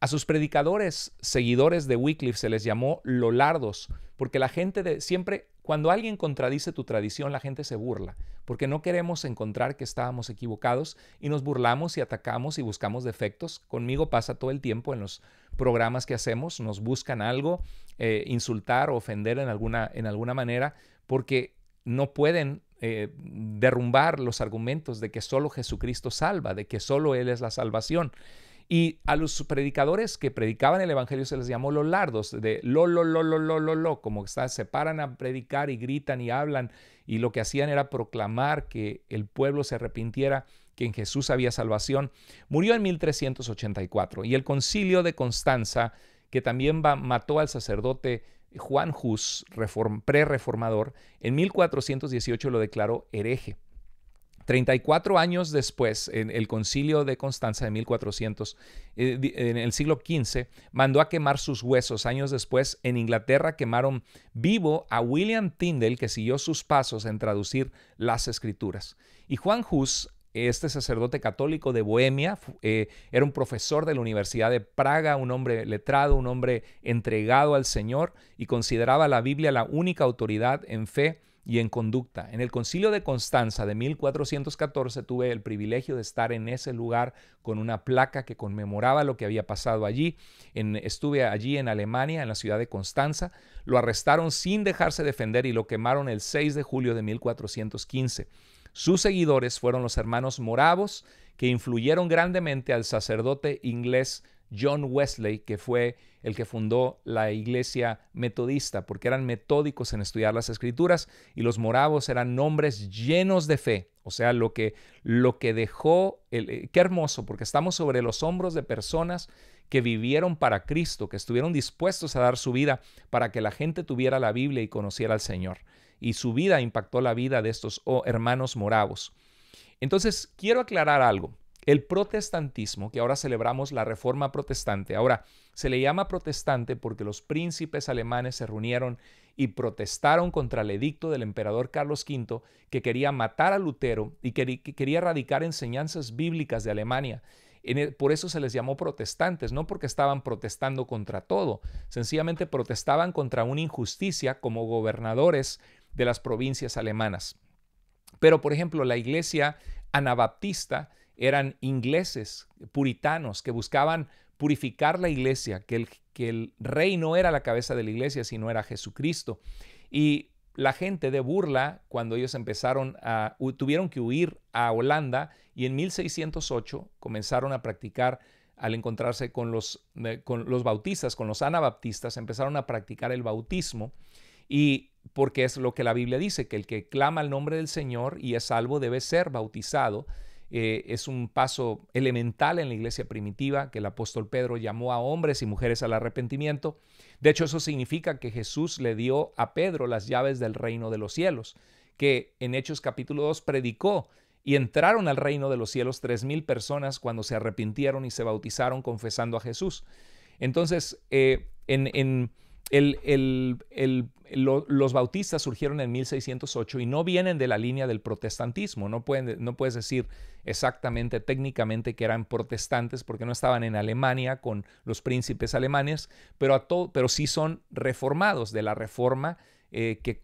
A sus predicadores, seguidores de Wycliffe, se les llamó lolardos, porque la gente de siempre, cuando alguien contradice tu tradición, la gente se burla, porque no queremos encontrar que estábamos equivocados y nos burlamos y atacamos y buscamos defectos. Conmigo pasa todo el tiempo en los programas que hacemos, nos buscan algo, eh, insultar o ofender en alguna, en alguna manera, porque no pueden eh, derrumbar los argumentos de que solo Jesucristo salva, de que solo Él es la salvación. Y a los predicadores que predicaban el Evangelio se les llamó los lardos, de lo, lo, lo, lo, lo, lo, lo, como que se paran a predicar y gritan y hablan. Y lo que hacían era proclamar que el pueblo se arrepintiera, que en Jesús había salvación. Murió en 1384 y el concilio de Constanza, que también mató al sacerdote Juan Hus, pre-reformador, en 1418 lo declaró hereje. cuatro años después, en el concilio de Constanza de 1400, eh, en el siglo XV, mandó a quemar sus huesos. Años después, en Inglaterra quemaron vivo a William Tyndale, que siguió sus pasos en traducir las escrituras. Y Juan Hus este sacerdote católico de Bohemia eh, era un profesor de la Universidad de Praga, un hombre letrado, un hombre entregado al Señor y consideraba la Biblia la única autoridad en fe y en conducta. En el concilio de Constanza de 1414 tuve el privilegio de estar en ese lugar con una placa que conmemoraba lo que había pasado allí. estuve allí en Alemania, en la ciudad de Constanza. Lo arrestaron sin dejarse defender y lo quemaron el 6 de julio de 1415. Sus seguidores fueron los hermanos moravos, que influyeron grandemente al sacerdote inglés John Wesley, que fue el que fundó la iglesia metodista, porque eran metódicos en estudiar las escrituras y los moravos eran hombres llenos de fe. O sea, lo que, lo que dejó, eh, qué hermoso, porque estamos sobre los hombros de personas que vivieron para Cristo, que estuvieron dispuestos a dar su vida para que la gente tuviera la Biblia y conociera al Señor y su vida impactó la vida de estos oh, hermanos moravos. Entonces, quiero aclarar algo. El protestantismo, que ahora celebramos la reforma protestante, ahora se le llama protestante porque los príncipes alemanes se reunieron y protestaron contra el edicto del emperador Carlos V que quería matar a Lutero y que, quería erradicar enseñanzas bíblicas de Alemania. E, por eso se les llamó protestantes, no porque estaban protestando contra todo, sencillamente protestaban contra una injusticia como gobernadores de las provincias alemanas. Pero, por ejemplo, la iglesia anabaptista eran ingleses, puritanos, que buscaban purificar la iglesia, que el, que el rey no era la cabeza de la iglesia, sino era Jesucristo. Y la gente de burla cuando ellos empezaron a, tuvieron que huir a Holanda y en 1608 comenzaron a practicar, al encontrarse con los, eh, con los bautistas, con los anabaptistas, empezaron a practicar el bautismo y porque es lo que la Biblia dice, que el que clama el nombre del Señor y es salvo debe ser bautizado. Eh, es un paso elemental en la iglesia primitiva que el apóstol Pedro llamó a hombres y mujeres al arrepentimiento. De hecho, eso significa que Jesús le dio a Pedro las llaves del reino de los cielos, que en Hechos capítulo 2 predicó y entraron al reino de los cielos tres mil personas cuando se arrepintieron y se bautizaron confesando a Jesús. Entonces, eh, en los bautistas surgieron en 1608 y no vienen de la línea del protestantismo. No, puedes decir exactamente técnicamente que eran protestantes porque no estaban en Alemania con los príncipes alemanes, pero, sí son reformados de la reforma eh, que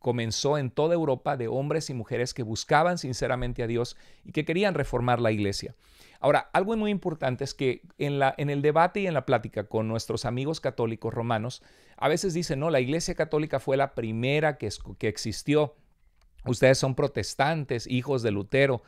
comenzó en toda Europa de hombres y mujeres que buscaban sinceramente a Dios y que querían reformar la iglesia. Ahora, algo muy importante es que en, el debate y en la plática con nuestros amigos católicos romanos, a veces dicen, no, la Iglesia Católica fue la primera que, existió. Ustedes son protestantes, hijos de Lutero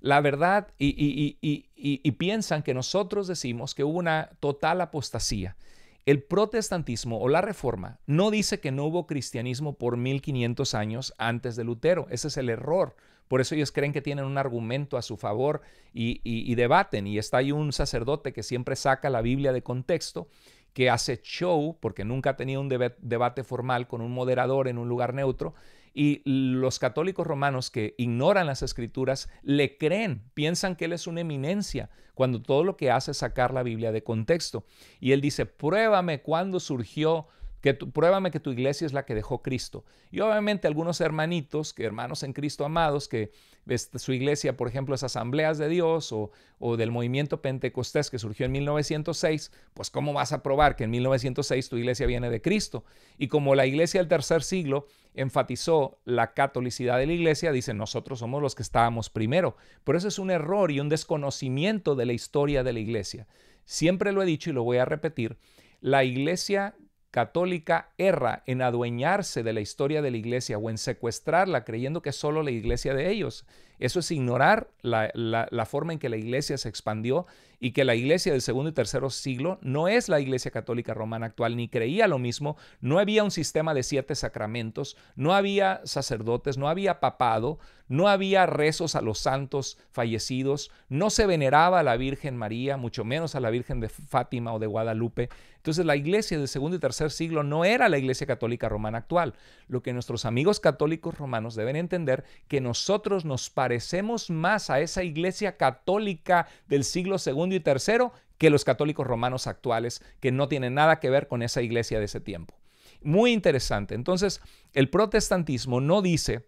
la verdad y, y, piensan que nosotros decimos que hubo una total apostasía. El protestantismo o la reforma no dice que no hubo cristianismo por 1500 años antes de Lutero. Ese es el error. Por eso ellos creen que tienen un argumento a su favor y, debaten. Y está ahí un sacerdote que siempre saca la Biblia de contexto que hace show, porque nunca ha tenido un debate formal con un moderador en un lugar neutro, y los católicos romanos que ignoran las escrituras le creen, piensan que él es una eminencia, cuando todo lo que hace es sacar la Biblia de contexto. Y él dice, pruébame cuándo surgió que pruébame que tu iglesia es la que dejó Cristo. Y obviamente algunos hermanitos, que hermanos en Cristo amados, que este, su iglesia, por ejemplo, es Asambleas de Dios o, o del movimiento pentecostés que surgió en 1906, pues ¿cómo vas a probar que en 1906 tu iglesia viene de Cristo? Y como la iglesia del tercer siglo enfatizó la catolicidad de la iglesia, dicen nosotros somos los que estábamos primero. Pero eso es un error y un desconocimiento de la historia de la iglesia. Siempre lo he dicho y lo voy a repetir, la iglesia católica erra en adueñarse de la historia de la iglesia o en secuestrarla creyendo que es solo la iglesia de ellos. Eso es ignorar la, forma en que la iglesia se expandió y que la iglesia del segundo y tercero siglo no es la iglesia católica romana actual, ni creía lo mismo, no había un sistema de siete sacramentos, no había sacerdotes, no había papado, no había rezos a los santos fallecidos, no se veneraba a la Virgen María, mucho menos a la Virgen de Fátima o de Guadalupe. Entonces la iglesia del segundo y tercer siglo no era la iglesia católica romana actual. Lo que nuestros amigos católicos romanos deben entender que nosotros nos parecemos parecemos más a esa iglesia católica del siglo II y III que los católicos romanos actuales, que no tienen nada que ver con esa iglesia de ese tiempo. Muy interesante. Entonces, el protestantismo no dice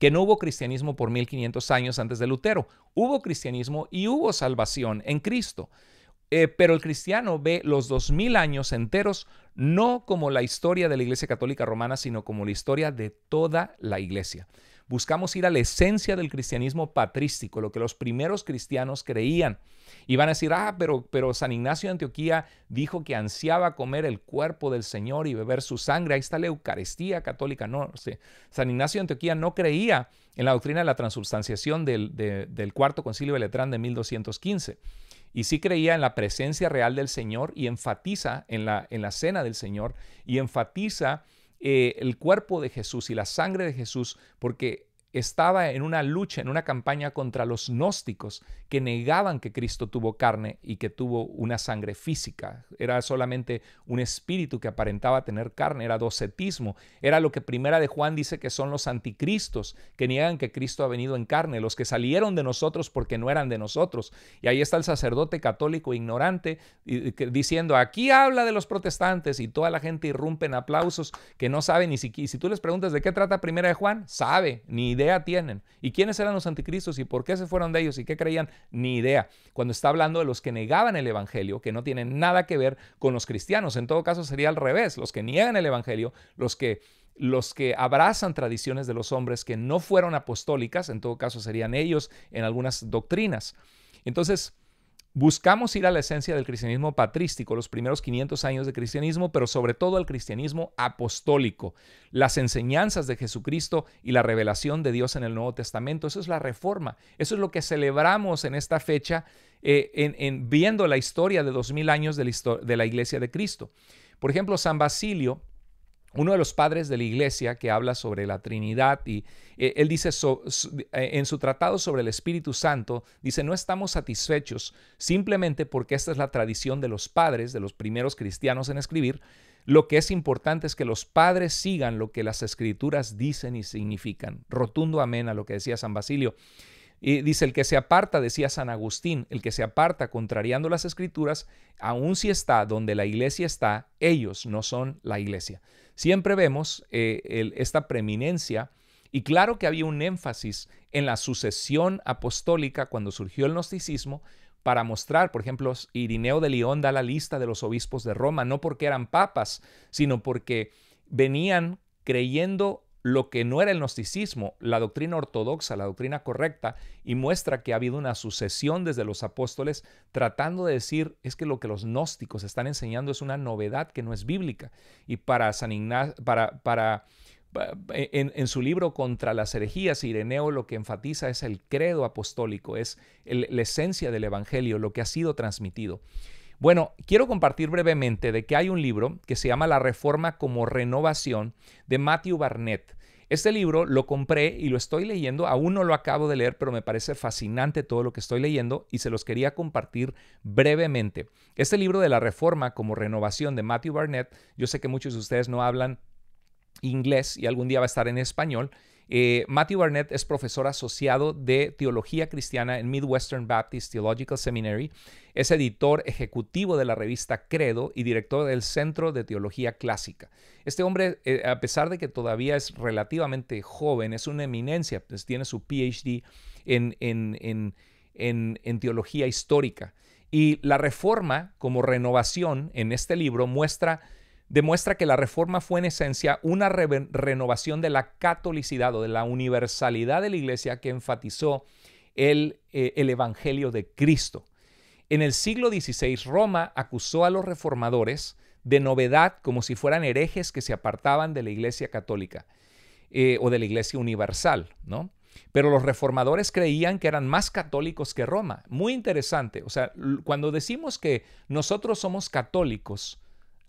que no hubo cristianismo por 1500 años antes de Lutero. Hubo cristianismo y hubo salvación en Cristo. Eh, pero el cristiano ve los 2000 años enteros no como la historia de la Iglesia Católica Romana, sino como la historia de toda la Iglesia buscamos ir a la esencia del cristianismo patrístico, lo que los primeros cristianos creían. Y van a decir, ah, pero, pero San Ignacio de Antioquía dijo que ansiaba comer el cuerpo del Señor y beber su sangre. Ahí está la Eucaristía católica. No, San Ignacio de Antioquía no creía en la doctrina de la transubstanciación del, cuarto concilio de Letrán de 1215 y sí creía en la presencia real del Señor y enfatiza en la, en la cena del Señor y enfatiza eh, el cuerpo de Jesús y la sangre de Jesús, porque estaba en una lucha, en una campaña contra los gnósticos que negaban que Cristo tuvo carne y que tuvo una sangre física. Era solamente un espíritu que aparentaba tener carne, era docetismo. Era lo que Primera de Juan dice que son los anticristos, que niegan que Cristo ha venido en carne, los que salieron de nosotros porque no eran de nosotros. Y ahí está el sacerdote católico ignorante diciendo, aquí habla de los protestantes y toda la gente irrumpe en aplausos que no sabe ni siquiera. Si tú les preguntas de qué trata Primera de Juan, sabe, ni idea tienen. ¿Y quiénes eran los anticristos y por qué se fueron de ellos y qué creían? Ni idea. Cuando está hablando de los que negaban el Evangelio, que no tienen nada que ver con los cristianos, en todo caso sería al revés, los que niegan el Evangelio, los que los que abrazan tradiciones de los hombres que no fueron apostólicas, en todo caso serían ellos en algunas doctrinas. Entonces, Buscamos ir a la esencia del cristianismo patrístico, los primeros 500 años de cristianismo, pero sobre todo al cristianismo apostólico, las enseñanzas de Jesucristo y la revelación de Dios en el Nuevo Testamento. Eso es la reforma, eso es lo que celebramos en esta fecha, eh, en, viendo la historia de 2000 años de la iglesia de Cristo. Por ejemplo, San Basilio uno de los padres de la iglesia que habla sobre la Trinidad y eh, él dice eh, en su tratado sobre el Espíritu Santo, dice, no estamos satisfechos simplemente porque esta es la tradición de los padres, de los primeros cristianos en escribir. Lo que es importante es que los padres sigan lo que las escrituras dicen y significan. Rotundo amén a lo que decía San Basilio. Y dice, el que se aparta, decía San Agustín, el que se aparta contrariando las escrituras, aun si está donde la iglesia está, ellos no son la iglesia. Siempre vemos eh, esta preeminencia y claro que había un énfasis en la sucesión apostólica cuando surgió el gnosticismo para mostrar, por ejemplo, Irineo de León da la lista de los obispos de Roma, no porque eran papas, sino porque venían creyendo lo que no era el gnosticismo, la doctrina ortodoxa, la doctrina correcta, y muestra que ha habido una sucesión desde los apóstoles tratando de decir es que lo que los gnósticos están enseñando es una novedad que no es bíblica. Y para San Ignacio, para, para, en, su libro Contra las herejías, Ireneo lo que enfatiza es el credo apostólico, es la esencia del Evangelio, lo que ha sido transmitido. Bueno, quiero compartir brevemente de que hay un libro que se llama La Reforma como Renovación de Matthew Barnett. Este libro lo compré y lo estoy leyendo, aún no lo acabo de leer, pero me parece fascinante todo lo que estoy leyendo y se los quería compartir brevemente. Este libro de la reforma como renovación de Matthew Barnett, yo sé que muchos de ustedes no hablan inglés y algún día va a estar en español, eh, Matthew Barnett es profesor asociado de teología cristiana en Midwestern Baptist Theological Seminary. Es editor ejecutivo de la revista Credo y director del Centro de Teología Clásica. Este hombre, eh, a pesar de que todavía es relativamente joven, es una eminencia, pues tiene su PhD en, en, en teología histórica. Y la reforma como renovación en este libro muestra demuestra que la reforma fue en esencia una renovación de la catolicidad o de la universalidad de la iglesia que enfatizó el, eh, Evangelio de Cristo. En el siglo XVI, Roma acusó a los reformadores de novedad como si fueran herejes que se apartaban de la iglesia católica eh, o de la iglesia universal, ¿no? Pero los reformadores creían que eran más católicos que Roma. Muy interesante. O sea, cuando decimos que nosotros somos católicos,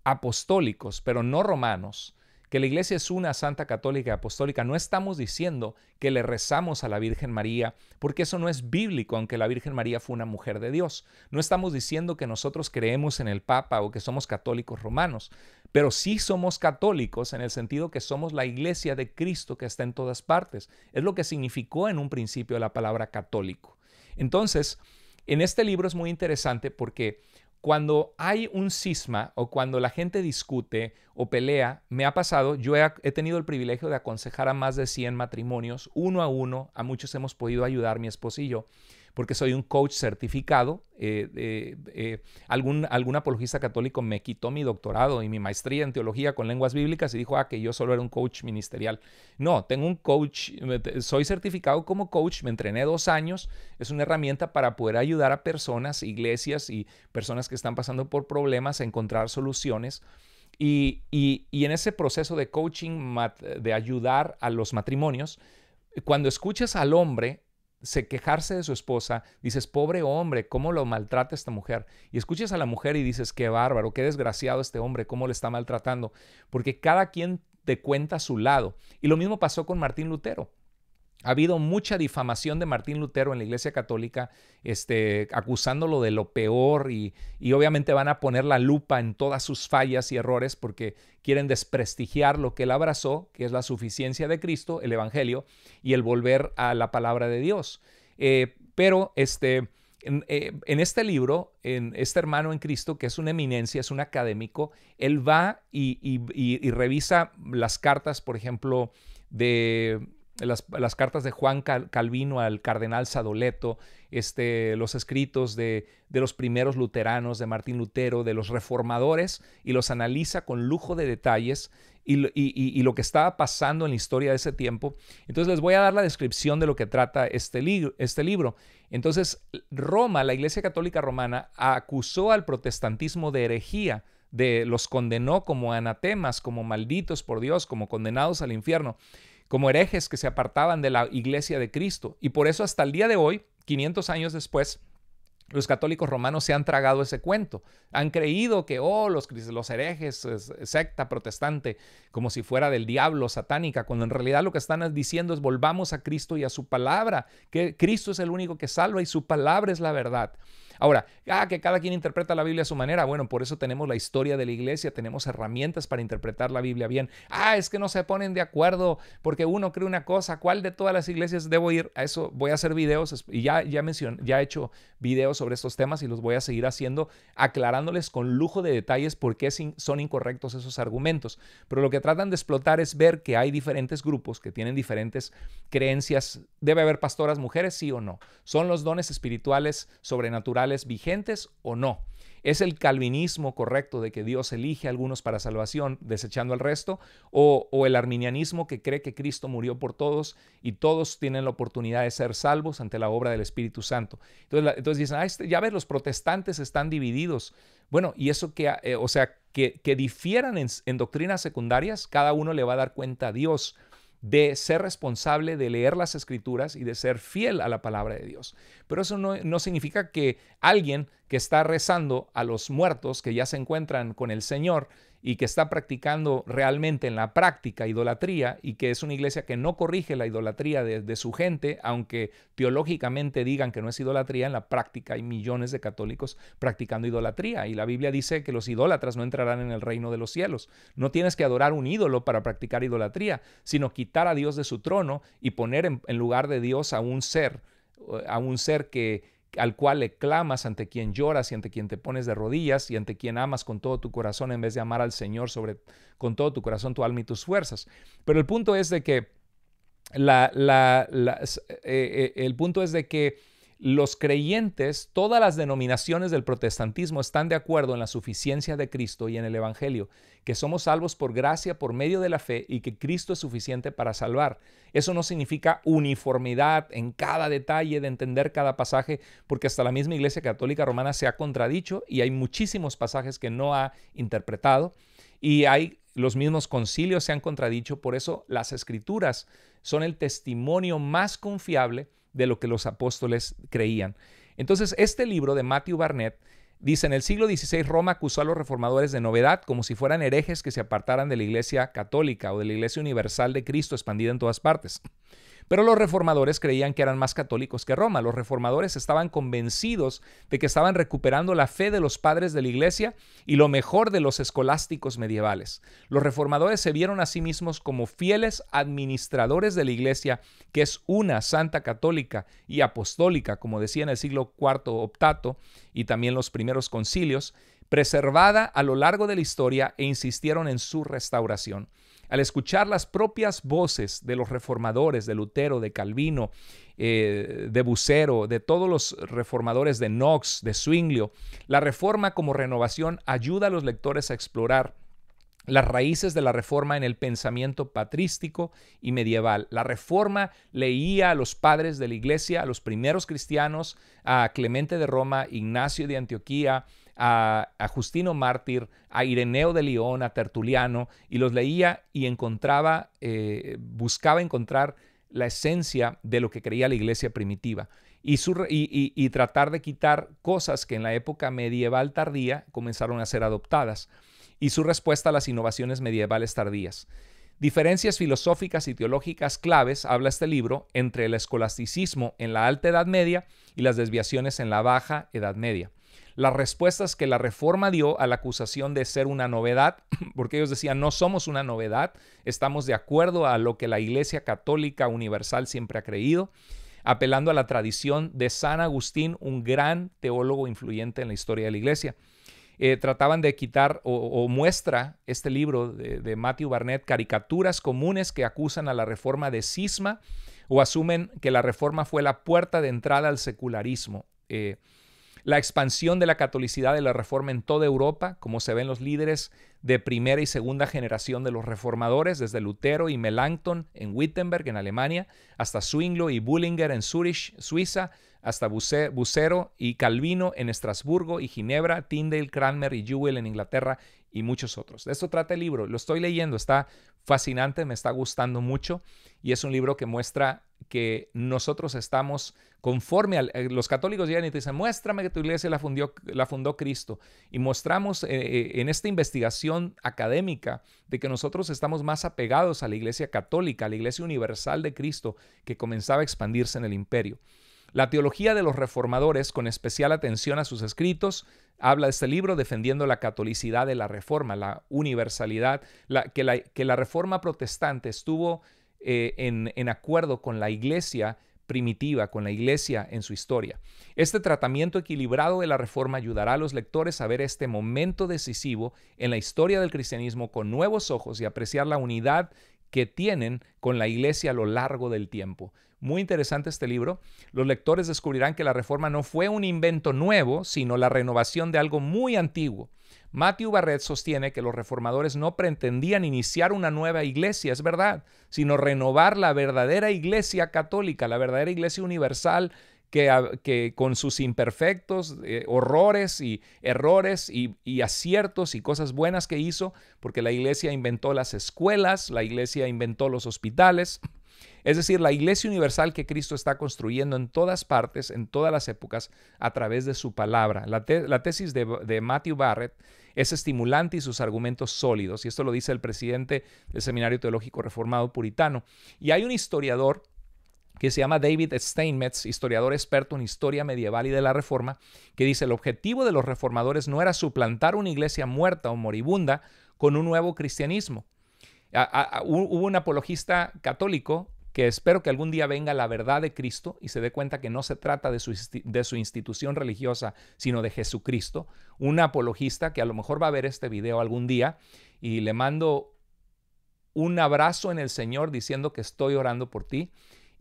apostólicos, pero no romanos, que la iglesia es una santa católica apostólica, no estamos diciendo que le rezamos a la Virgen María, porque eso no es bíblico, aunque la Virgen María fue una mujer de Dios. No estamos diciendo que nosotros creemos en el Papa o que somos católicos romanos, pero sí somos católicos en el sentido que somos la iglesia de Cristo que está en todas partes. Es lo que significó en un principio la palabra católico. Entonces, en este libro es muy interesante porque cuando hay un cisma o cuando la gente discute o pelea, me ha pasado, yo he, tenido el privilegio de aconsejar a más de 100 matrimonios, uno a uno, a muchos hemos podido ayudar, mi esposo y yo porque soy un coach certificado. Eh, eh, eh algún, apologista católico me quitó mi doctorado y mi maestría en teología con lenguas bíblicas y dijo, ah, que yo solo era un coach ministerial. No, tengo un coach, soy certificado como coach, me entrené dos años, es una herramienta para poder ayudar a personas, iglesias y personas que están pasando por problemas a encontrar soluciones. Y, y en ese proceso de coaching, de ayudar a los matrimonios, cuando escuchas al hombre se quejarse de su esposa, dices, pobre hombre, ¿cómo lo maltrata esta mujer? Y escuchas a la mujer y dices, qué bárbaro, qué desgraciado este hombre, cómo le está maltratando, porque cada quien te cuenta su lado. Y lo mismo pasó con Martín Lutero. Ha habido mucha difamación de Martín Lutero en la Iglesia Católica, este, acusándolo de lo peor y, obviamente van a poner la lupa en todas sus fallas y errores porque quieren desprestigiar lo que él abrazó, que es la suficiencia de Cristo, el Evangelio, y el volver a la palabra de Dios. Eh, pero este, eh, en, este libro, en este hermano en Cristo, que es una eminencia, es un académico, él va y revisa las cartas, por ejemplo, de las, cartas de Juan Calvino al cardenal Sadoleto, este, los escritos de, los primeros luteranos, de Martín Lutero, de los reformadores, y los analiza con lujo de detalles y, lo que estaba pasando en la historia de ese tiempo. Entonces les voy a dar la descripción de lo que trata este, este libro. Entonces, Roma, la Iglesia Católica Romana, acusó al protestantismo de herejía, de los condenó como anatemas, como malditos por Dios, como condenados al infierno como herejes que se apartaban de la iglesia de Cristo. Y por eso hasta el día de hoy, 500 años después, los católicos romanos se han tragado ese cuento. Han creído que, oh, los, los herejes, secta protestante, como si fuera del diablo, satánica, cuando en realidad lo que están diciendo es volvamos a Cristo y a su palabra, que Cristo es el único que salva y su palabra es la verdad. Ahora, ah, que cada quien interpreta la Biblia a su manera. Bueno, por eso tenemos la historia de la iglesia, tenemos herramientas para interpretar la Biblia bien. Ah, es que no se ponen de acuerdo porque uno cree una cosa. ¿Cuál de todas las iglesias debo ir? A eso voy a hacer videos y ya, ya, mencioné, ya he hecho videos sobre estos temas y los voy a seguir haciendo, aclarándoles con lujo de detalles por qué son incorrectos esos argumentos. Pero lo que tratan de explotar es ver que hay diferentes grupos que tienen diferentes creencias. ¿Debe haber pastoras mujeres? Sí o no. ¿Son los dones espirituales sobrenaturales? vigentes o no. ¿Es el calvinismo correcto de que Dios elige a algunos para salvación, desechando al resto? O, el arminianismo que cree que Cristo murió por todos y todos tienen la oportunidad de ser salvos ante la obra del Espíritu Santo? Entonces, dicen, ah, este, ya ves, los protestantes están divididos. Bueno, y eso que, eh, o sea, que, que difieran en doctrinas secundarias, cada uno le va a dar cuenta a Dios de ser responsable de leer las escrituras y de ser fiel a la palabra de Dios. Pero eso no, significa que alguien que está rezando a los muertos, que ya se encuentran con el Señor, y que está practicando realmente en la práctica idolatría y que es una iglesia que no corrige la idolatría de, su gente, aunque teológicamente digan que no es idolatría, en la práctica hay millones de católicos practicando idolatría y la Biblia dice que los idólatras no entrarán en el reino de los cielos. No tienes que adorar un ídolo para practicar idolatría, sino quitar a Dios de su trono y poner en lugar de Dios a un ser, a un ser que al cual le clamas, ante quien lloras y ante quien te pones de rodillas y ante quien amas con todo tu corazón en vez de amar al Señor sobre con todo tu corazón, tu alma y tus fuerzas. Pero el punto es de que la, la, eh, eh, el punto es de que los creyentes, todas las denominaciones del protestantismo están de acuerdo en la suficiencia de Cristo y en el Evangelio, que somos salvos por gracia, por medio de la fe y que Cristo es suficiente para salvar. Eso no significa uniformidad en cada detalle de entender cada pasaje, porque hasta la misma Iglesia Católica Romana se ha contradicho y hay muchísimos pasajes que no ha interpretado y hay los mismos concilios se han contradicho, por eso las escrituras son el testimonio más confiable de lo que los apóstoles creían. Entonces, este libro de Matthew Barnett dice, en el siglo XVI Roma acusó a los reformadores de novedad como si fueran herejes que se apartaran de la Iglesia católica o de la Iglesia universal de Cristo expandida en todas partes. Pero los reformadores creían que eran más católicos que Roma. Los reformadores estaban convencidos de que estaban recuperando la fe de los padres de la iglesia y lo mejor de los escolásticos medievales. Los reformadores se vieron a sí mismos como fieles administradores de la iglesia, que es una santa católica y apostólica, como decía en el siglo IV Optato y también los primeros concilios, preservada a lo largo de la historia e insistieron en su restauración al escuchar las propias voces de los reformadores, de Lutero, de Calvino, eh, de Bucero, de todos los reformadores de Knox, de Swinglio, la reforma como renovación ayuda a los lectores a explorar las raíces de la reforma en el pensamiento patrístico y medieval. La reforma leía a los padres de la iglesia, a los primeros cristianos, a Clemente de Roma, Ignacio de Antioquía, a, Justino Mártir, a Ireneo de León, a Tertuliano, y los leía y eh, buscaba encontrar la esencia de lo que creía la iglesia primitiva y, y, tratar de quitar cosas que en la época medieval tardía comenzaron a ser adoptadas y su respuesta a las innovaciones medievales tardías. Diferencias filosóficas y teológicas claves habla este libro entre el escolasticismo en la Alta Edad Media y las desviaciones en la Baja Edad Media las respuestas que la reforma dio a la acusación de ser una novedad, [CLEARS THROAT] porque ellos decían, no somos una novedad, estamos de acuerdo a lo que la Iglesia Católica Universal siempre ha creído, apelando a la tradición de San Agustín, un gran teólogo influyente en la historia de la Iglesia. Eh, trataban de quitar o, muestra este libro de, Matthew Barnett caricaturas comunes que acusan a la reforma de cisma o asumen que la reforma fue la puerta de entrada al secularismo. Eh, la expansión de la catolicidad de la reforma en toda Europa, como se ven los líderes de primera y segunda generación de los reformadores, desde Lutero y Melanchthon en Wittenberg, en Alemania, hasta Zwinglio y Bullinger en Zurich, Suiza, hasta Bucero y Calvino en Estrasburgo y Ginebra, Tyndale, Cranmer y Jewell en Inglaterra y muchos otros. De esto trata el libro, lo estoy leyendo, está fascinante, me está gustando mucho y es un libro que muestra que nosotros estamos conforme a eh, los católicos llegan y te dicen, muéstrame que tu iglesia la, fundió, la fundó Cristo. Y mostramos eh, eh, en esta investigación académica de que nosotros estamos más apegados a la iglesia católica, a la iglesia universal de Cristo que comenzaba a expandirse en el imperio. La teología de los reformadores, con especial atención a sus escritos, habla de este libro defendiendo la catolicidad de la reforma, la universalidad, que, la, que, la, reforma protestante estuvo eh, en, en acuerdo con la iglesia primitiva, con la iglesia en su historia. Este tratamiento equilibrado de la reforma ayudará a los lectores a ver este momento decisivo en la historia del cristianismo con nuevos ojos y apreciar la unidad que tienen con la iglesia a lo largo del tiempo. Muy interesante este libro. Los lectores descubrirán que la reforma no fue un invento nuevo, sino la renovación de algo muy antiguo. Matthew Barrett sostiene que los reformadores no pretendían iniciar una nueva iglesia, es verdad, sino renovar la verdadera iglesia católica, la verdadera iglesia universal que, con sus imperfectos, eh, horrores y errores y, aciertos y cosas buenas que hizo, porque la iglesia inventó las escuelas, la iglesia inventó los hospitales, es decir, la iglesia universal que Cristo está construyendo en todas partes, en todas las épocas, a través de su palabra. La, tesis de, Matthew Barrett es estimulante y sus argumentos sólidos. Y esto lo dice el presidente del Seminario Teológico Reformado Puritano. Y hay un historiador que se llama David Steinmetz, historiador experto en historia medieval y de la Reforma, que dice el objetivo de los reformadores no era suplantar una iglesia muerta o moribunda con un nuevo cristianismo. hubo un apologista católico que espero que algún día venga la verdad de Cristo y se dé cuenta que no se trata de su, de su, institución religiosa, sino de Jesucristo, un apologista que a lo mejor va a ver este video algún día y le mando un abrazo en el Señor diciendo que estoy orando por ti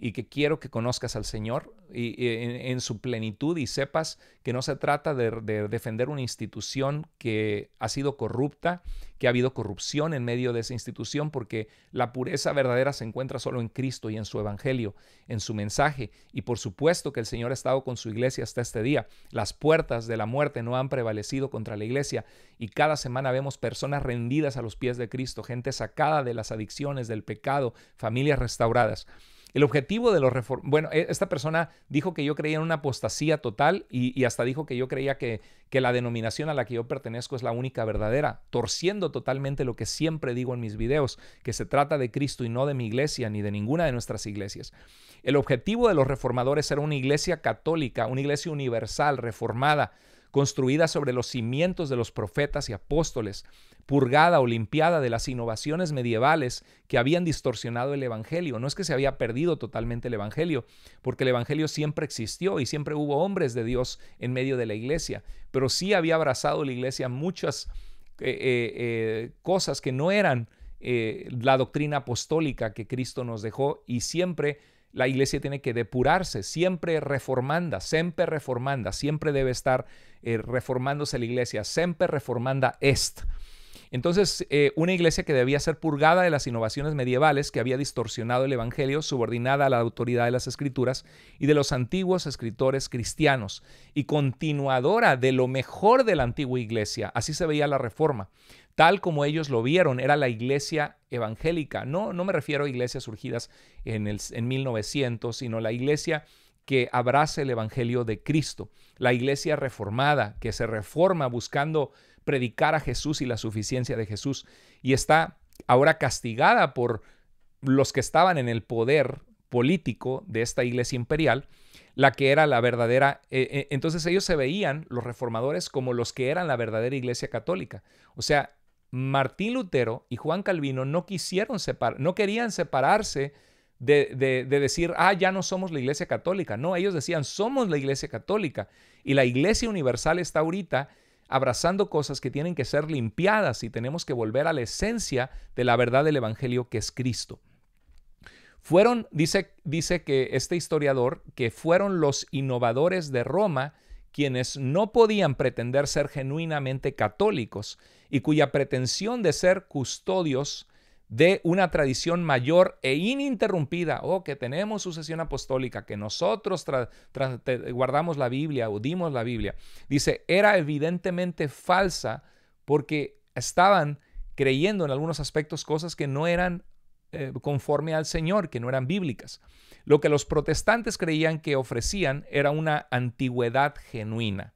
y que quiero que conozcas al Señor y, en, su plenitud y sepas que no se trata de, de, defender una institución que ha sido corrupta, que ha habido corrupción en medio de esa institución, porque la pureza verdadera se encuentra solo en Cristo y en su Evangelio, en su mensaje. Y por supuesto que el Señor ha estado con su iglesia hasta este día. Las puertas de la muerte no han prevalecido contra la iglesia y cada semana vemos personas rendidas a los pies de Cristo, gente sacada de las adicciones, del pecado, familias restauradas. El objetivo de los reformadores, bueno, e, esta persona dijo que yo creía en una apostasía total y, hasta dijo que yo creía que, que la denominación a la que yo pertenezco es la única verdadera, torciendo totalmente lo que siempre digo en mis videos, que se trata de Cristo y no de mi iglesia ni de ninguna de nuestras iglesias. El objetivo de los reformadores era una iglesia católica, una iglesia universal, reformada, construida sobre los cimientos de los profetas y apóstoles purgada o limpiada de las innovaciones medievales que habían distorsionado el Evangelio. No es que se había perdido totalmente el Evangelio, porque el Evangelio siempre existió y siempre hubo hombres de Dios en medio de la iglesia, pero sí había abrazado la iglesia muchas eh, eh, eh, cosas que no eran la doctrina apostólica que Cristo nos dejó y siempre la iglesia tiene que depurarse, siempre reformanda, siempre reformanda, siempre debe estar reformándose la iglesia, siempre reformanda est. Entonces, eh, una iglesia que debía ser purgada de las innovaciones medievales que había distorsionado el Evangelio, subordinada a la autoridad de las Escrituras y de los antiguos escritores cristianos, y continuadora de lo mejor de la antigua iglesia. Así se veía la reforma. Tal como ellos lo vieron, era la iglesia evangélica. No, no me refiero a iglesias surgidas en, en 1900, sino la iglesia que abraza el Evangelio de Cristo, la iglesia reformada, que se reforma buscando predicar a Jesús y la suficiencia de Jesús y está ahora castigada por los que estaban en el poder político de esta iglesia imperial, la que era la verdadera, eh, eh, entonces ellos se veían, los reformadores, como los que eran la verdadera iglesia católica. O sea, Martín Lutero y Juan Calvino no quisieron separar, no querían separarse de, decir, ah, ya no somos la iglesia católica. No, ellos decían, somos la iglesia católica. Y la iglesia universal está ahorita abrazando cosas que tienen que ser limpiadas y tenemos que volver a la esencia de la verdad del Evangelio que es Cristo. Fueron, dice, dice que este historiador, que fueron los innovadores de Roma quienes no podían pretender ser genuinamente católicos y cuya pretensión de ser custodios de una tradición mayor e ininterrumpida, o oh, que tenemos sucesión apostólica, que nosotros guardamos la Biblia o dimos la Biblia. Dice, era evidentemente falsa porque estaban creyendo en algunos aspectos cosas que no eran eh, conforme al Señor, que no eran bíblicas. Lo que los protestantes creían que ofrecían era una antigüedad genuina.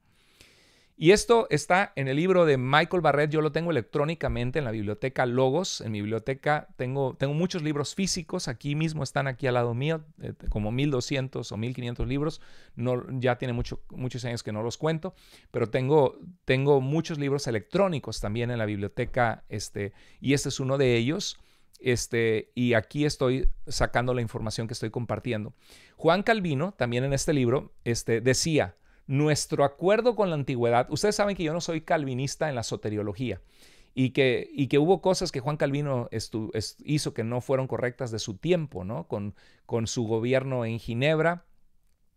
Y esto está en el libro de Michael Barrett, yo lo tengo electrónicamente en la biblioteca Logos, en mi biblioteca tengo, tengo muchos libros físicos, aquí mismo están aquí al lado mío, eh, como 1200 o 1500 libros, no, ya tiene muchos muchos años que no los cuento, pero tengo, tengo muchos libros electrónicos también en la biblioteca este, y este es uno de ellos. Este, y aquí estoy sacando la información que estoy compartiendo. Juan Calvino, también en este libro, este, decía, nuestro acuerdo con la antigüedad, ustedes saben que yo no soy calvinista en la soteriología y que, y que hubo cosas que Juan Calvino hizo que no fueron correctas de su tiempo, ¿no? Con, con su gobierno en Ginebra,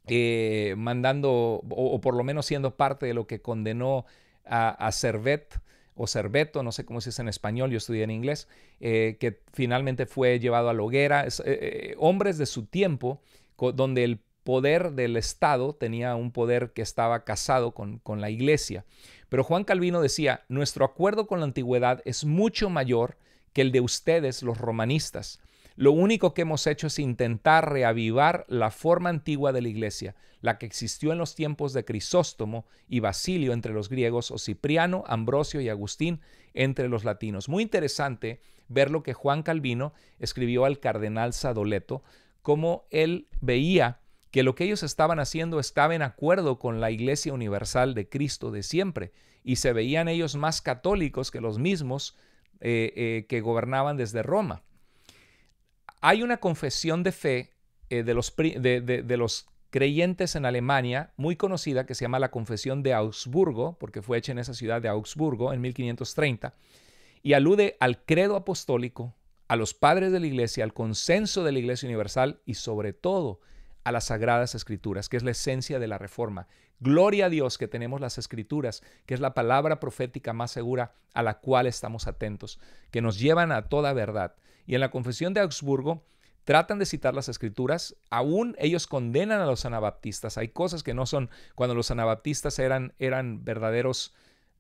eh, mandando, o, por lo menos siendo parte de lo que condenó a, a Servet o Cerveto, no sé cómo se dice en español, yo estudié en inglés, eh, que finalmente fue llevado a la hoguera. Eh, hombres de su tiempo, donde el poder del Estado, tenía un poder que estaba casado con, con la iglesia. Pero Juan Calvino decía, nuestro acuerdo con la antigüedad es mucho mayor que el de ustedes, los romanistas. Lo único que hemos hecho es intentar reavivar la forma antigua de la iglesia, la que existió en los tiempos de Crisóstomo y Basilio entre los griegos, o Cipriano, Ambrosio y Agustín entre los latinos. Muy interesante ver lo que Juan Calvino escribió al cardenal Sadoleto, cómo él veía que lo que ellos estaban haciendo estaba en acuerdo con la Iglesia Universal de Cristo de siempre, y se veían ellos más católicos que los mismos eh, eh, que gobernaban desde Roma. Hay una confesión de fe eh, de, los de los creyentes en Alemania muy conocida que se llama la Confesión de Augsburgo, porque fue hecha en esa ciudad de Augsburgo en 1530, y alude al credo apostólico, a los padres de la Iglesia, al consenso de la Iglesia Universal y sobre todo a las sagradas escrituras, que es la esencia de la reforma. Gloria a Dios que tenemos las escrituras, que es la palabra profética más segura a la cual estamos atentos, que nos llevan a toda verdad. Y en la confesión de Augsburgo tratan de citar las escrituras, aún ellos condenan a los anabaptistas. Hay cosas que no son, cuando los anabaptistas eran, eran verdaderos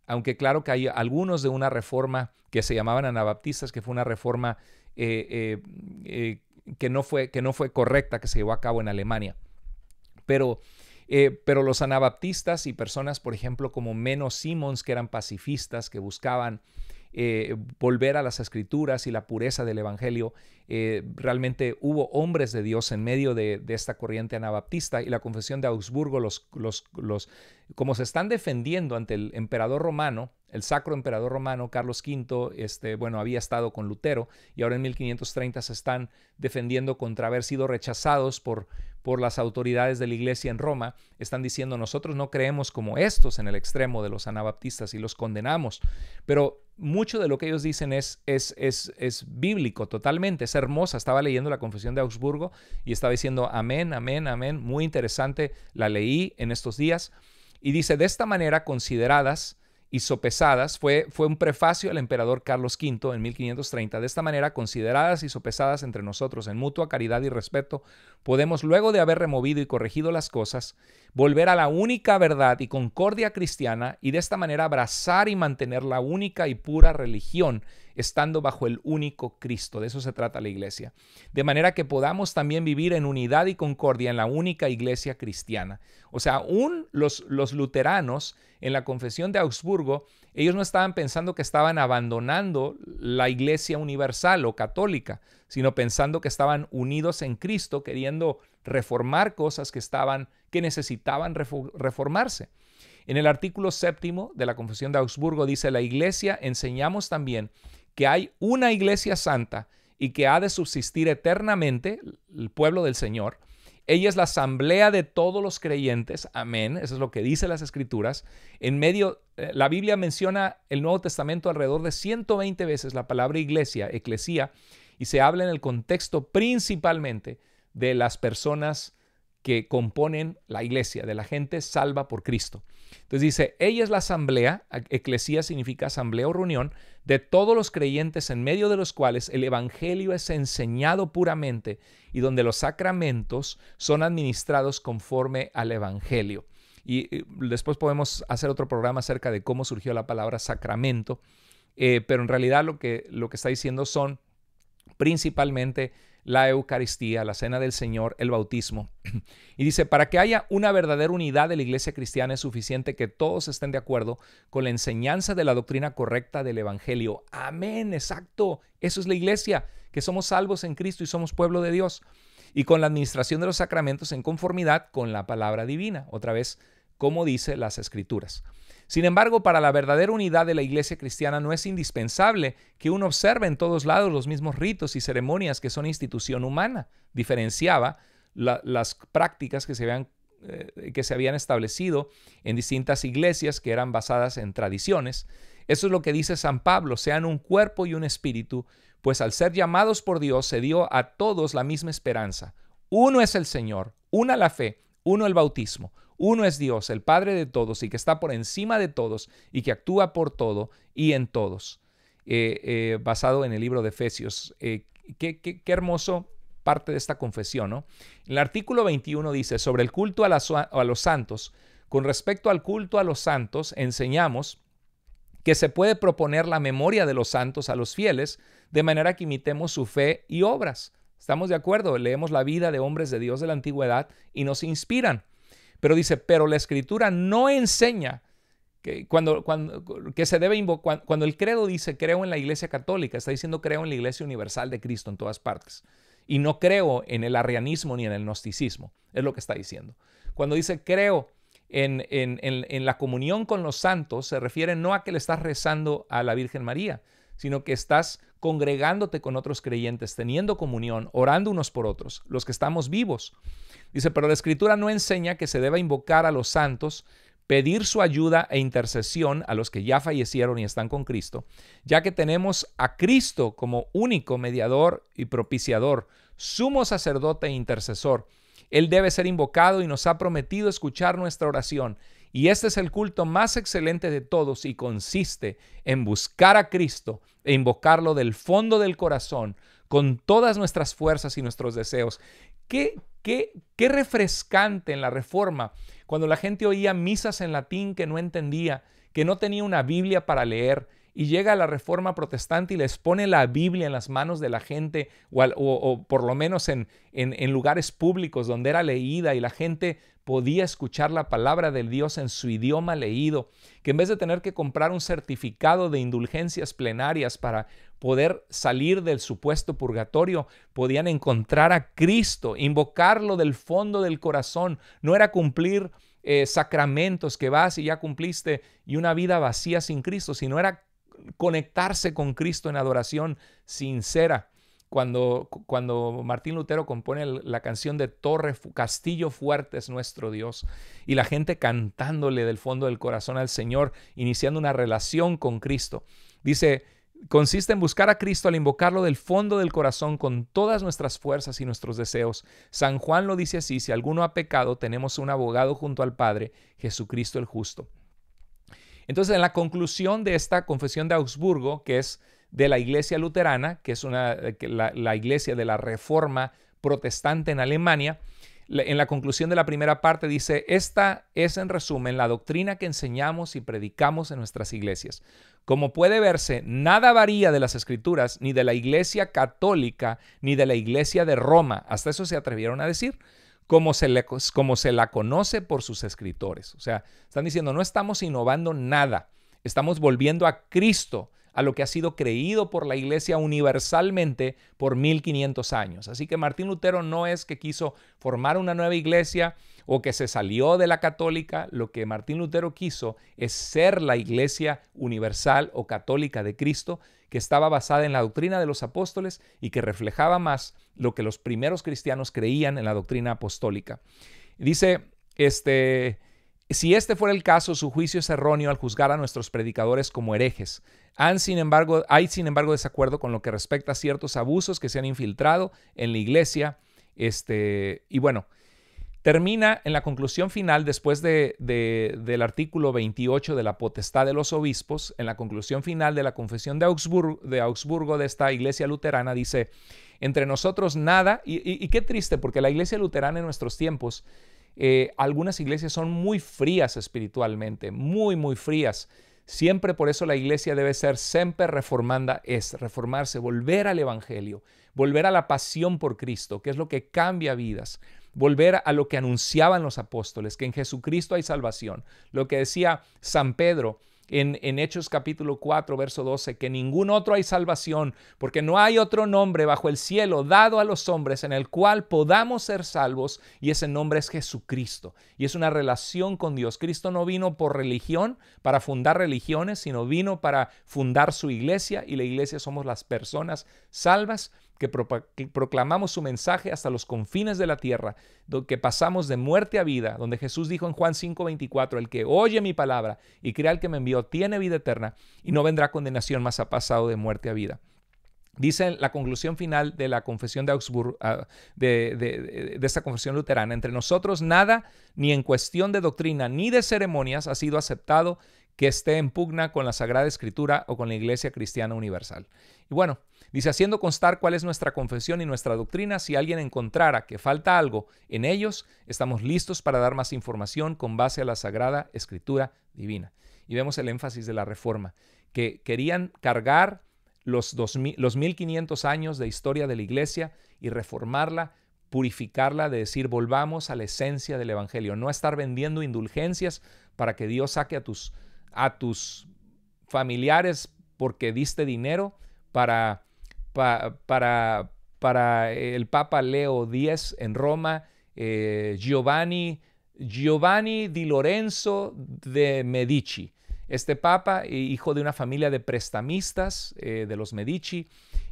aunque claro que hay algunos de una reforma que se llamaban anabaptistas, que fue una reforma eh, eh, eh que no fue, que no fue correcta que se llevó a cabo en Alemania. Pero, eh, pero los anabaptistas y personas, por ejemplo, como Menos Simons, que eran pacifistas, que buscaban eh, volver a las escrituras y la pureza del Evangelio. Eh, realmente hubo hombres de Dios en medio de, esta corriente anabaptista y la confesión de Augsburgo, los, los, los, como se están defendiendo ante el emperador romano, el sacro emperador romano Carlos V, este, bueno, había estado con Lutero y ahora en 1530 se están defendiendo contra haber sido rechazados por, por las autoridades de la iglesia en Roma. Están diciendo, nosotros no creemos como estos en el extremo de los anabaptistas y los condenamos. Pero mucho de lo que ellos dicen es, es, es, es, bíblico totalmente, es hermosa. Estaba leyendo la Confesión de Augsburgo y estaba diciendo amén, amén, amén. Muy interesante, la leí en estos días. Y dice, de esta manera, consideradas y sopesadas, fue, fue un prefacio al emperador Carlos V en 1530. De esta manera, consideradas y sopesadas entre nosotros en mutua caridad y respeto, podemos, luego de haber removido y corregido las cosas, volver a la única verdad y concordia cristiana y de esta manera abrazar y mantener la única y pura religión estando bajo el único Cristo. De eso se trata la iglesia. De manera que podamos también vivir en unidad y concordia en la única iglesia cristiana. O sea, aún los, los luteranos en la confesión de Augsburgo, ellos no estaban pensando que estaban abandonando la iglesia universal o católica, sino pensando que estaban unidos en Cristo, queriendo reformar cosas que estaban necesitaban reformarse. En el artículo séptimo de la Confesión de Augsburgo dice, la iglesia enseñamos también que hay una iglesia santa y que ha de subsistir eternamente el pueblo del Señor. Ella es la asamblea de todos los creyentes, amén, eso es lo que dice las escrituras. En medio, eh, la Biblia menciona el Nuevo Testamento alrededor de 120 veces la palabra iglesia, eclesía, y se habla en el contexto principalmente de las personas que componen la iglesia, de la gente salva por Cristo. Entonces dice, ella es la asamblea, eclesía significa asamblea o reunión, de todos los creyentes en medio de los cuales el Evangelio es enseñado puramente y donde los sacramentos son administrados conforme al Evangelio. Y eh, después podemos hacer otro programa acerca de cómo surgió la palabra sacramento, eh, pero en realidad lo que, lo que está diciendo son principalmente la Eucaristía, la Cena del Señor, el bautismo. [CLEARS THROAT] Y dice, para que haya una verdadera unidad de la iglesia cristiana es suficiente que todos estén de acuerdo con la enseñanza de la doctrina correcta del Evangelio. Amén, exacto. Eso es la iglesia, que somos salvos en Cristo y somos pueblo de Dios. Y con la administración de los sacramentos en conformidad con la palabra divina. Otra vez, como dice las escrituras. Sin embargo, para la verdadera unidad de la iglesia cristiana no es indispensable que uno observe en todos lados los mismos ritos y ceremonias que son institución humana. Diferenciaba las prácticas que se, habían, eh, que se habían establecido en distintas iglesias que eran basadas en tradiciones. Eso es lo que dice San Pablo, sean un cuerpo y un espíritu, pues al ser llamados por Dios se dio a todos la misma esperanza. Uno es el Señor, una la fe, uno el bautismo, uno es Dios, el Padre de todos y que está por encima de todos y que actúa por todo y en todos, eh, eh, basado en el libro de Efesios. Eh, qué, hermoso parte de esta confesión, ¿no? El artículo 21 dice, sobre el culto a, a los santos, con respecto al culto a los santos, enseñamos que se puede proponer la memoria de los santos a los fieles, de manera que imitemos su fe y obras. ¿Estamos de acuerdo? Leemos la vida de hombres de Dios de la antigüedad y nos inspiran. Pero dice, pero la escritura no enseña que, cuando, se debe invocar, cuando el credo dice creo en la iglesia católica, está diciendo creo en la iglesia universal de Cristo en todas partes. Y no creo en el arrianismo ni en el gnosticismo, es lo que está diciendo. Cuando dice creo en, en la comunión con los santos, se refiere no a que le estás rezando a la Virgen María, sino que estás congregándote con otros creyentes, teniendo comunión, orando unos por otros, los que estamos vivos. Dice, pero la escritura no enseña que se deba invocar a los santos, pedir su ayuda e intercesión a los que ya fallecieron y están con Cristo, ya que tenemos a Cristo como único mediador y propiciador, sumo sacerdote e intercesor. Él debe ser invocado y nos ha prometido escuchar nuestra oración y este es el culto más excelente de todos y consiste en buscar a Cristo e invocarlo del fondo del corazón con todas nuestras fuerzas y nuestros deseos. Qué, qué, qué refrescante en la reforma cuando la gente oía misas en latín que no entendía, que no tenía una Biblia para leer, y llega la reforma protestante y les pone la Biblia en las manos de la gente, o, por lo menos en, en, en, lugares públicos donde era leída y la gente podía escuchar la palabra del Dios en su idioma leído, que en vez de tener que comprar un certificado de indulgencias plenarias para poder salir del supuesto purgatorio, podían encontrar a Cristo, invocarlo del fondo del corazón. No era cumplir eh, sacramentos que vas y ya cumpliste y una vida vacía sin Cristo, sino era conectarse con Cristo en adoración sincera cuando, cuando Martín Lutero compone la canción de Torre, Castillo Fuerte es nuestro Dios, y la gente cantándole del fondo del corazón al Señor, iniciando una relación con Cristo. Dice, consiste en buscar a Cristo al invocarlo del fondo del corazón con todas nuestras fuerzas y nuestros deseos. San Juan lo dice así, si alguno ha pecado, tenemos un abogado junto al Padre, Jesucristo el justo. Entonces, en la conclusión de esta confesión de Augsburgo, que es de la Iglesia Luterana, que es una, eh, la, Iglesia de la Reforma Protestante en Alemania, en la conclusión de la primera parte dice, esta es en resumen la doctrina que enseñamos y predicamos en nuestras iglesias. Como puede verse, nada varía de las escrituras, ni de la iglesia católica, ni de la iglesia de Roma. Hasta eso se atrevieron a decir, como se, le, como se la conoce por sus escritores. O sea, están diciendo, no estamos innovando nada, estamos volviendo a Cristo a lo que ha sido creído por la Iglesia universalmente por 1500 años. Así que Martín Lutero no es que quiso formar una nueva iglesia o que se salió de la católica, lo que Martín Lutero quiso es ser la iglesia universal o católica de Cristo, que estaba basada en la doctrina de los apóstoles y que reflejaba más lo que los primeros cristianos creían en la doctrina apostólica. Dice este si este fuera el caso, su juicio es erróneo al juzgar a nuestros predicadores como herejes. hay, sin embargo, desacuerdo con lo que respecta a ciertos abusos que se han infiltrado en la iglesia. Este, y bueno, termina en la conclusión final, después de, del artículo 28 de la potestad de los obispos, en la conclusión final de la confesión de Augsburgo de, Augsburgo esta iglesia luterana, dice, entre nosotros nada, y qué triste, porque la iglesia luterana en nuestros tiempos eh, algunas iglesias son muy frías espiritualmente, muy, muy frías. Siempre por eso la iglesia debe ser siempre reformanda, es reformarse, volver al Evangelio, volver a la pasión por Cristo, que es lo que cambia vidas, volver a lo que anunciaban los apóstoles, que en Jesucristo hay salvación, lo que decía San Pedro, en, Hechos capítulo 4, verso 12, que ningún otro hay salvación, porque no hay otro nombre bajo el cielo dado a los hombres en el cual podamos ser salvos, y ese nombre es Jesucristo. Y es una relación con Dios. Cristo no vino por religión, para fundar religiones, sino vino para fundar su iglesia, y la iglesia somos las personas salvas que, proclamamos su mensaje hasta los confines de la tierra, que pasamos de muerte a vida, donde Jesús dijo en Juan 5:24, el que oye mi palabra y crea al que me envió tiene vida eterna y no vendrá condenación, más ha pasado de muerte a vida. Dice la conclusión final de la confesión de Augsburg, ah, de, esta confesión luterana, entre nosotros nada, ni en cuestión de doctrina, ni de ceremonias, ha sido aceptado que esté en pugna con la Sagrada Escritura o con la Iglesia Cristiana Universal. Y bueno, Dice, haciendo constar cuál es nuestra confesión y nuestra doctrina, si alguien encontrara que falta algo en ellos, estamos listos para dar más información con base a la Sagrada Escritura Divina. Y vemos el énfasis de la Reforma, que querían cargar los, los 1500 años de historia de la Iglesia y reformarla purificarla, de decir, volvamos a la esencia del Evangelio, no estar vendiendo indulgencias para que Dios saque a tus, a tus familiares porque diste dinero para para, para el Papa Leo X en Roma, eh, Giovanni, Giovanni di Lorenzo de Medici. Este Papa, eh, hijo de una familia de prestamistas eh, de los Medici,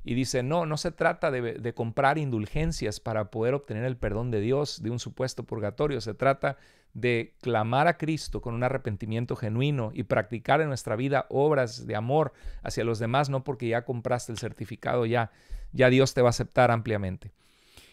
y dice, no, no se trata de, de comprar indulgencias para poder obtener el perdón de Dios de un supuesto purgatorio, se trata de clamar a Cristo con un arrepentimiento genuino y practicar en nuestra vida obras de amor hacia los demás, no porque ya compraste el certificado, ya, ya Dios te va a aceptar ampliamente.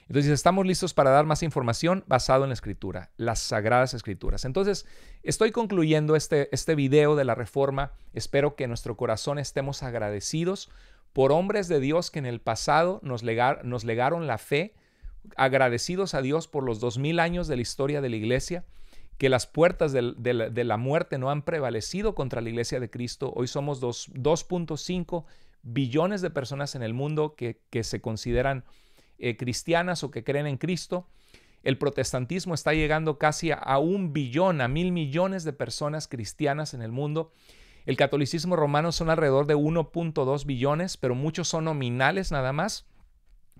Entonces, estamos listos para dar más información basado en la escritura, las sagradas escrituras. Entonces, estoy concluyendo este, este video de la reforma. Espero que en nuestro corazón estemos agradecidos por hombres de Dios que en el pasado nos, nos legaron la fe, agradecidos a Dios por los dos mil años de la historia de la iglesia que las puertas de, la muerte no han prevalecido contra la iglesia de Cristo. Hoy somos 2.5 billones de personas en el mundo que, se consideran eh, cristianas o que creen en Cristo. El protestantismo está llegando casi a un billón, a mil millones de personas cristianas en el mundo. El catolicismo romano son alrededor de 1.2 billones, pero muchos son nominales nada más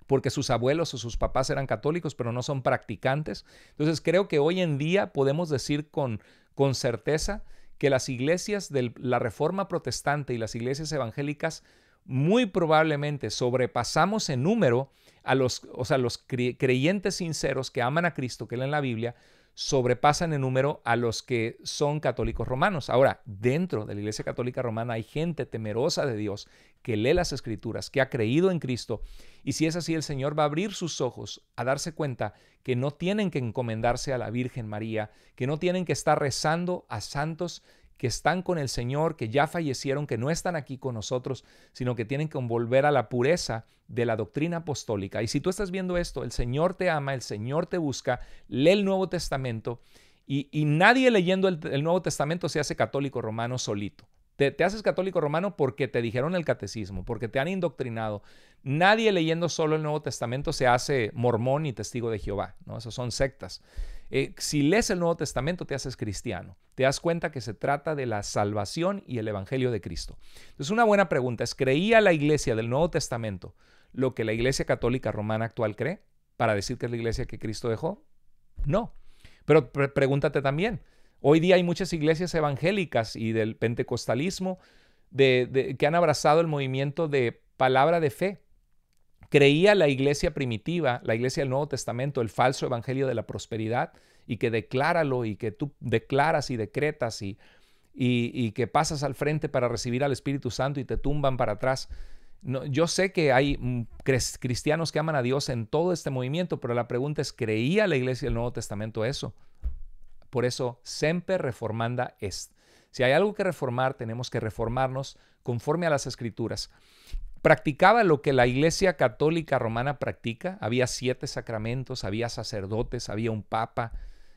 porque sus abuelos o sus papás eran católicos, pero no son practicantes. Entonces creo que hoy en día podemos decir con, con certeza que las iglesias de la Reforma Protestante y las iglesias evangélicas muy probablemente sobrepasamos en número a los, o sea, los creyentes sinceros que aman a Cristo, que leen la Biblia, sobrepasan en número a los que son católicos romanos. Ahora, dentro de la Iglesia Católica Romana hay gente temerosa de Dios que lee las escrituras, que ha creído en Cristo, y si es así, el Señor va a abrir sus ojos a darse cuenta que no tienen que encomendarse a la Virgen María, que no tienen que estar rezando a santos que están con el Señor, que ya fallecieron, que no están aquí con nosotros, sino que tienen que volver a la pureza de la doctrina apostólica. Y si tú estás viendo esto, el Señor te ama, el Señor te busca, lee el Nuevo Testamento y, nadie leyendo el, Nuevo Testamento se hace católico romano solito. Te, haces católico romano porque te dijeron el catecismo, porque te han indoctrinado. Nadie leyendo solo el Nuevo Testamento se hace mormón y testigo de Jehová, ¿no? Esas son sectas. Eh, si lees el Nuevo Testamento te haces cristiano, te das cuenta que se trata de la salvación y el Evangelio de Cristo. Entonces una buena pregunta es, ¿creía la iglesia del Nuevo Testamento lo que la iglesia católica romana actual cree para decir que es la iglesia que Cristo dejó? No. Pero pregúntate también, hoy día hay muchas iglesias evangélicas y del pentecostalismo que han abrazado el movimiento de palabra de fe creía la iglesia primitiva, la iglesia del Nuevo Testamento, el falso evangelio de la prosperidad, y que decláralo y que tú declaras y decretas y, y, que pasas al frente para recibir al Espíritu Santo y te tumban para atrás. No, yo sé que hay mm, cristianos que aman a Dios en todo este movimiento, pero la pregunta es, ¿creía la iglesia del Nuevo Testamento eso? Por eso, siempre reformanda es Si hay algo que reformar, tenemos que reformarnos conforme a las escrituras practicaba lo que la Iglesia Católica Romana practica. Había siete sacramentos, había sacerdotes, había un papa,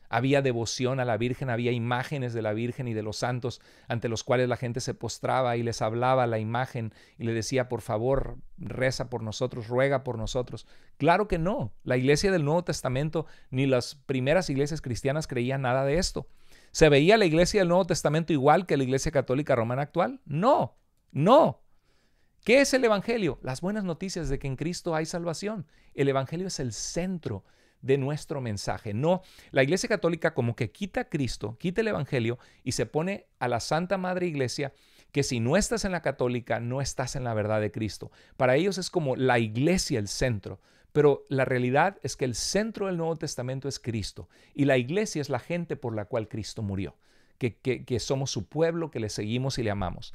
había devoción a la Virgen, había imágenes de la Virgen y de los santos ante los cuales la gente se postraba y les hablaba la imagen y le decía, por favor, reza por nosotros, ruega por nosotros. Claro que no, la iglesia del Nuevo Testamento ni las primeras iglesias cristianas creían nada de esto. ¿Se veía la iglesia del Nuevo Testamento igual que la iglesia católica romana actual? No, no, ¿Qué es el Evangelio? Las buenas noticias de que en Cristo hay salvación. El Evangelio es el centro de nuestro mensaje. No, la Iglesia Católica como que quita a Cristo, quita el Evangelio y se pone a la Santa Madre Iglesia que si no estás en la católica, no estás en la verdad de Cristo. Para ellos es como la iglesia el centro, pero la realidad es que el centro del Nuevo Testamento es Cristo y la iglesia es la gente por la cual Cristo murió, que, que, que somos su pueblo, que le seguimos y le amamos.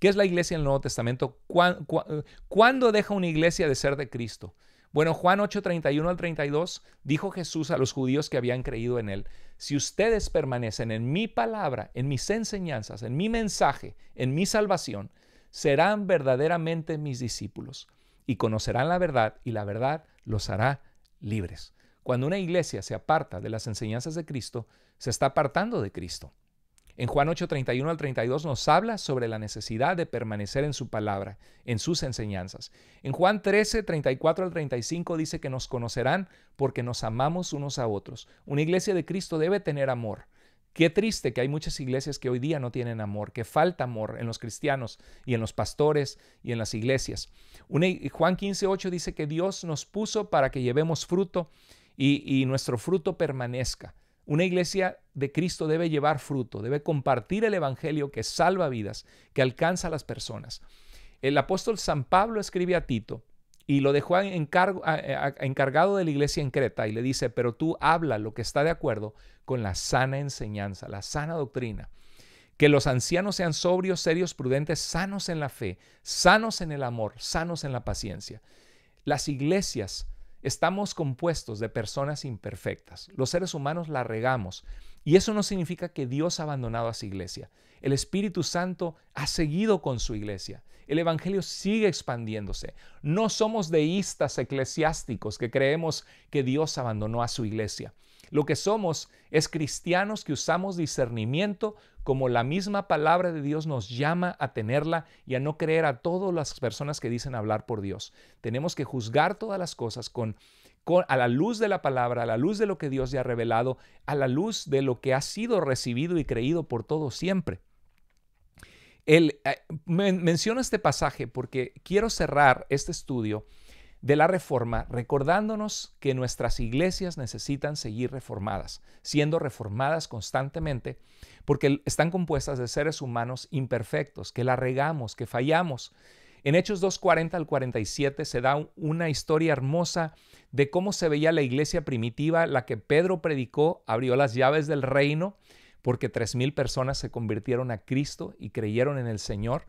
¿Qué es la iglesia en el Nuevo Testamento? Eh, ¿Cuándo, deja una iglesia de ser de Cristo? Bueno, Juan 8, 31 al 32 dijo Jesús a los judíos que habían creído en él, si ustedes permanecen en mi palabra, en mis enseñanzas, en mi mensaje, en mi salvación, serán verdaderamente mis discípulos y conocerán la verdad y la verdad los hará libres. Cuando una iglesia se aparta de las enseñanzas de Cristo, se está apartando de Cristo. En Juan 8, 31 al 32 nos habla sobre la necesidad de permanecer en su palabra, en sus enseñanzas. En Juan 13, 34 al 35 dice que nos conocerán porque nos amamos unos a otros. Una iglesia de Cristo debe tener amor. Qué triste que hay muchas iglesias que hoy día no tienen amor, que falta amor en los cristianos y en los pastores y en las iglesias. Juan 15, 8 dice que Dios nos puso para que llevemos fruto y nuestro fruto permanezca. Una iglesia de Cristo debe llevar fruto, debe compartir el Evangelio que salva vidas, que alcanza a las personas. El apóstol San Pablo escribe a Tito y lo dejó encargado de la iglesia en Creta y le dice, pero tú habla lo que está de acuerdo con la sana enseñanza, la sana doctrina. Que los ancianos sean sobrios, serios, prudentes, sanos en la fe, sanos en el amor, sanos en la paciencia. Las iglesias Estamos compuestos de personas imperfectas. Los seres humanos la regamos. Y eso no significa que Dios ha abandonado a su iglesia. El Espíritu Santo ha seguido con su iglesia el Evangelio sigue expandiéndose. No somos deístas eclesiásticos que creemos que Dios abandonó a su iglesia. Lo que somos es cristianos que usamos discernimiento como la misma palabra de Dios nos llama a tenerla y a no creer a todas las personas que dicen hablar por Dios. Tenemos que juzgar todas las cosas con, a la luz de la palabra, a la luz de lo que Dios ya ha revelado, a la luz de lo que ha sido recibido y creído por todos siempre. Él eh, menciona este pasaje porque quiero cerrar este estudio de la reforma recordándonos que nuestras iglesias necesitan seguir reformadas, siendo reformadas constantemente, porque están compuestas de seres humanos imperfectos, que la regamos, que fallamos. En Hechos 2.40 al 47 se da una historia hermosa de cómo se veía la iglesia primitiva, la que Pedro predicó, abrió las llaves del reino, porque tres mil personas se convirtieron a Cristo y creyeron en el Señor.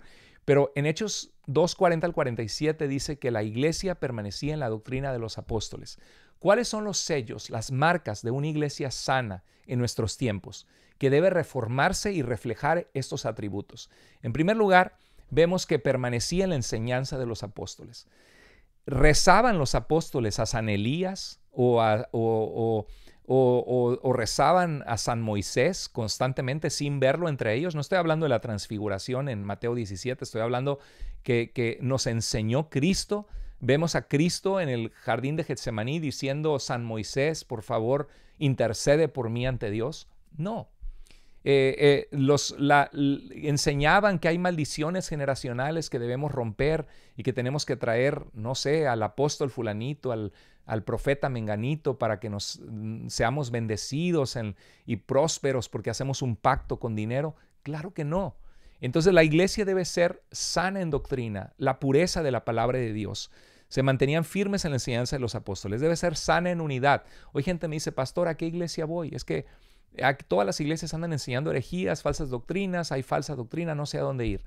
Pero en Hechos 2.40 al 47 dice que la iglesia permanecía en la doctrina de los apóstoles. ¿Cuáles son los sellos, las marcas de una iglesia sana en nuestros tiempos que debe reformarse y reflejar estos atributos? En primer lugar, vemos que permanecía en la enseñanza de los apóstoles. Rezaban los apóstoles a San Elías o, a, o o, rezaban a San Moisés constantemente sin verlo entre ellos. No estoy hablando de la transfiguración en Mateo 17, estoy hablando que, nos enseñó Cristo. Vemos a Cristo en el jardín de Getsemaní diciendo, San Moisés, por favor, intercede por mí ante Dios. No, eh, eh, los enseñaban que hay maldiciones generacionales que debemos romper y que tenemos que traer, no sé, al apóstol fulanito, al al profeta Menganito para que nos mm, seamos bendecidos y prósperos porque hacemos un pacto con dinero? Claro que no. Entonces la iglesia debe ser sana en doctrina, la pureza de la palabra de Dios. Se mantenían firmes en la enseñanza de los apóstoles, debe ser sana en unidad. Hoy gente me dice, pastor, ¿a qué iglesia voy? Es que todas las iglesias andan enseñando herejías, falsas doctrinas, hay falsa doctrina, no sé a dónde ir.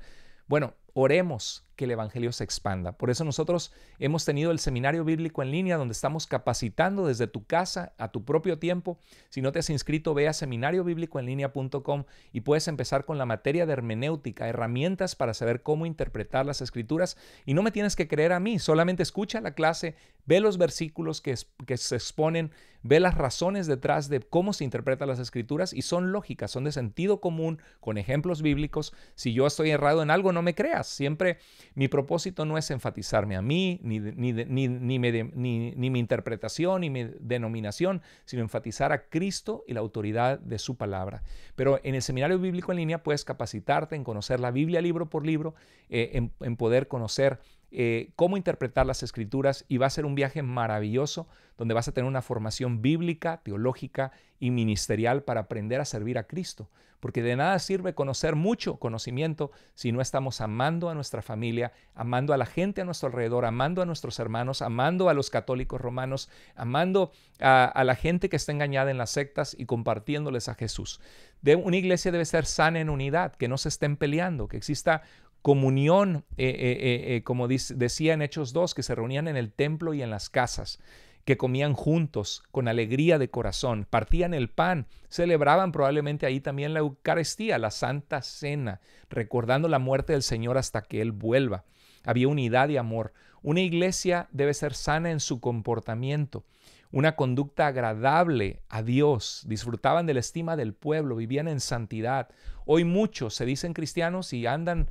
Bueno, Oremos que el Evangelio se expanda. Por eso nosotros hemos tenido el seminario bíblico en línea donde estamos capacitando desde tu casa a tu propio tiempo. Si no te has inscrito, ve a seminariobiblicoenlinea.com y puedes empezar con la materia de hermenéutica, herramientas para saber cómo interpretar las escrituras. Y no me tienes que creer a mí, solamente escucha la clase, ve los versículos que, que se exponen, ve las razones detrás de cómo se interpretan las escrituras y son lógicas, son de sentido común, con ejemplos bíblicos. Si yo estoy errado en algo, no me creas Siempre mi propósito no es enfatizarme a mí, ni, ni, ni, mi, interpretación, ni mi denominación, sino enfatizar a Cristo y la autoridad de su palabra. Pero en el seminario bíblico en línea puedes capacitarte en conocer la Biblia libro por libro, eh, en poder conocer eh, cómo interpretar las escrituras y va a ser un viaje maravilloso donde vas a tener una formación bíblica, teológica y ministerial para aprender a servir a Cristo. Porque de nada sirve conocer mucho conocimiento si no estamos amando a nuestra familia, amando a la gente a nuestro alrededor, amando a nuestros hermanos, amando a los católicos romanos, amando a, la gente que está engañada en las sectas y compartiéndoles a Jesús. De, una iglesia debe ser sana en unidad, que no se estén peleando, que exista comunión, eh, eh, eh, como decían decía en Hechos 2, que se reunían en el templo y en las casas que comían juntos con alegría de corazón, partían el pan, celebraban probablemente ahí también la Eucaristía, la Santa Cena, recordando la muerte del Señor hasta que Él vuelva. Había unidad y amor. Una iglesia debe ser sana en su comportamiento, una conducta agradable a Dios, disfrutaban de la estima del pueblo, vivían en santidad. Hoy muchos se dicen cristianos y andan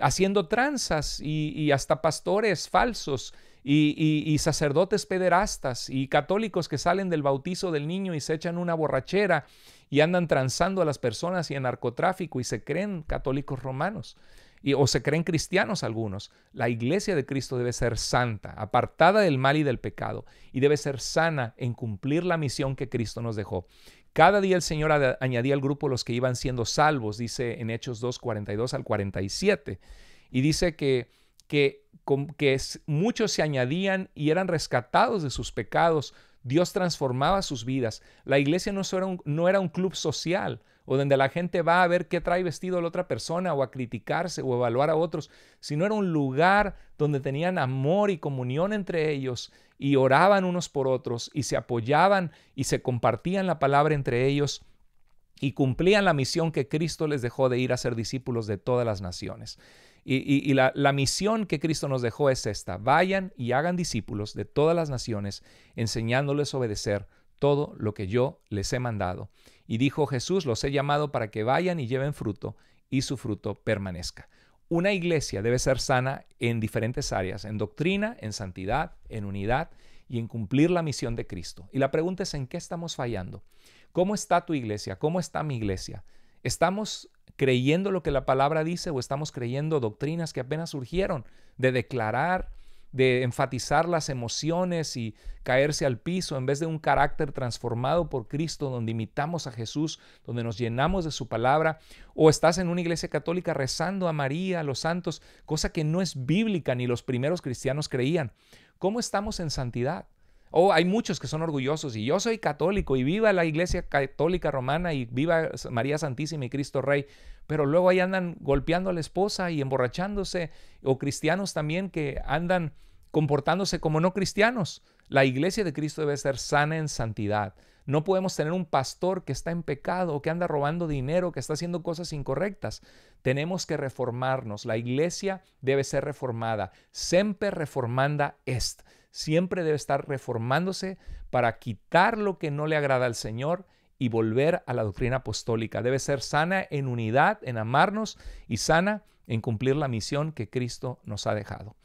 haciendo tranzas y, hasta pastores falsos y, sacerdotes pederastas y católicos que salen del bautizo del niño y se echan una borrachera y andan tranzando a las personas y en narcotráfico y se creen católicos romanos o se creen cristianos algunos. La iglesia de Cristo debe ser santa, apartada del mal y del pecado y debe ser sana en cumplir la misión que Cristo nos dejó. Cada día el Señor añadía al grupo los que iban siendo salvos, dice en Hechos 2, 42 al 47. Y dice que, que, que muchos se añadían y eran rescatados de sus pecados. Dios transformaba sus vidas. La iglesia no era no era un club social, o donde la gente va a ver qué trae vestido la otra persona o a criticarse o evaluar a otros, sino era un lugar donde tenían amor y comunión entre ellos y oraban unos por otros y se apoyaban y se compartían la palabra entre ellos y cumplían la misión que Cristo les dejó de ir a ser discípulos de todas las naciones. Y, la, la, misión que Cristo nos dejó es esta, vayan y hagan discípulos de todas las naciones, enseñándoles a obedecer todo lo que yo les he mandado. Y dijo Jesús, los he llamado para que vayan y lleven fruto y su fruto permanezca. Una iglesia debe ser sana en diferentes áreas, en doctrina, en santidad, en unidad y en cumplir la misión de Cristo. Y la pregunta es, ¿en qué estamos fallando? ¿Cómo está tu iglesia? ¿Cómo está mi iglesia? ¿Estamos creyendo lo que la palabra dice o estamos creyendo doctrinas que apenas surgieron de declarar de enfatizar las emociones y caerse al piso, en vez de un carácter transformado por Cristo, donde imitamos a Jesús, donde nos llenamos de su palabra, o estás en una iglesia católica rezando a María, a los santos, cosa que no es bíblica ni los primeros cristianos creían. ¿Cómo estamos en santidad? o oh, hay muchos que son orgullosos y yo soy católico y viva la iglesia católica romana y viva María Santísima y Cristo Rey pero luego ahí andan golpeando a la esposa y emborrachándose, o cristianos también que andan comportándose como no cristianos. La iglesia de Cristo debe ser sana en santidad. No podemos tener un pastor que está en pecado, que anda robando dinero, que está haciendo cosas incorrectas. Tenemos que reformarnos. La iglesia debe ser reformada. Siempre reformanda est. Siempre debe estar reformándose para quitar lo que no le agrada al Señor y volver a la doctrina apostólica. Debe ser sana en unidad, en amarnos y sana en cumplir la misión que Cristo nos ha dejado.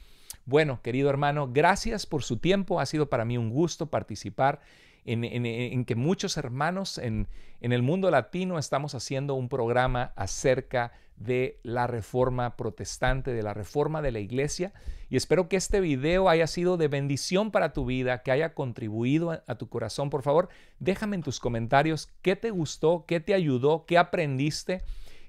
Bueno, querido hermano, gracias por su tiempo. Ha sido para mí un gusto participar en, que muchos hermanos en, el mundo latino estamos haciendo un programa acerca de la reforma protestante, de la reforma de la iglesia. Y espero que este video haya sido de bendición para tu vida, que haya contribuido a, tu corazón. Por favor, déjame en tus comentarios qué te gustó, qué te ayudó, qué aprendiste.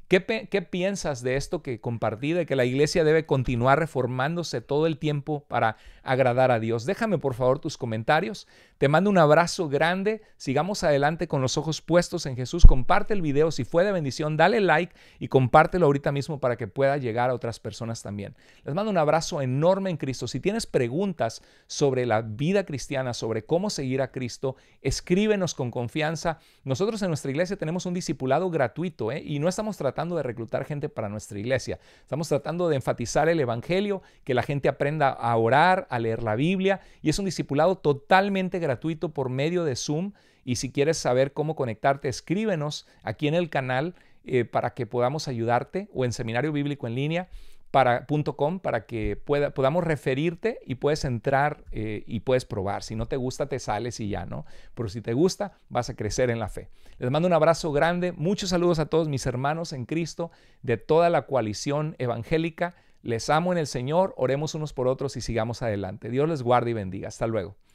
¿Qué, ¿Qué piensas de esto que compartí, de que la iglesia debe continuar reformándose todo el tiempo para agradar a Dios? Déjame por favor tus comentarios. Te mando un abrazo grande. Sigamos adelante con los ojos puestos en Jesús. Comparte el video si fue de bendición. Dale like y compártelo ahorita mismo para que pueda llegar a otras personas también. Les mando un abrazo enorme en Cristo. Si tienes preguntas sobre la vida cristiana, sobre cómo seguir a Cristo, escríbenos con confianza. Nosotros en nuestra iglesia tenemos un discipulado gratuito ¿eh? y no estamos tratando de reclutar gente para nuestra iglesia. Estamos tratando de enfatizar el Evangelio, que la gente aprenda a orar, a leer la Biblia y es un discipulado totalmente gratuito gratuito por medio de Zoom y si quieres saber cómo conectarte, escríbenos aquí en el canal eh, para que podamos ayudarte o en Seminario Bíblico en línea. Para, .com para que pueda, podamos referirte y puedes entrar eh, y puedes probar. Si no te gusta, te sales y ya, ¿no? Pero si te gusta, vas a crecer en la fe. Les mando un abrazo grande, muchos saludos a todos mis hermanos en Cristo de toda la coalición evangélica. Les amo en el Señor, oremos unos por otros y sigamos adelante. Dios les guarde y bendiga. Hasta luego.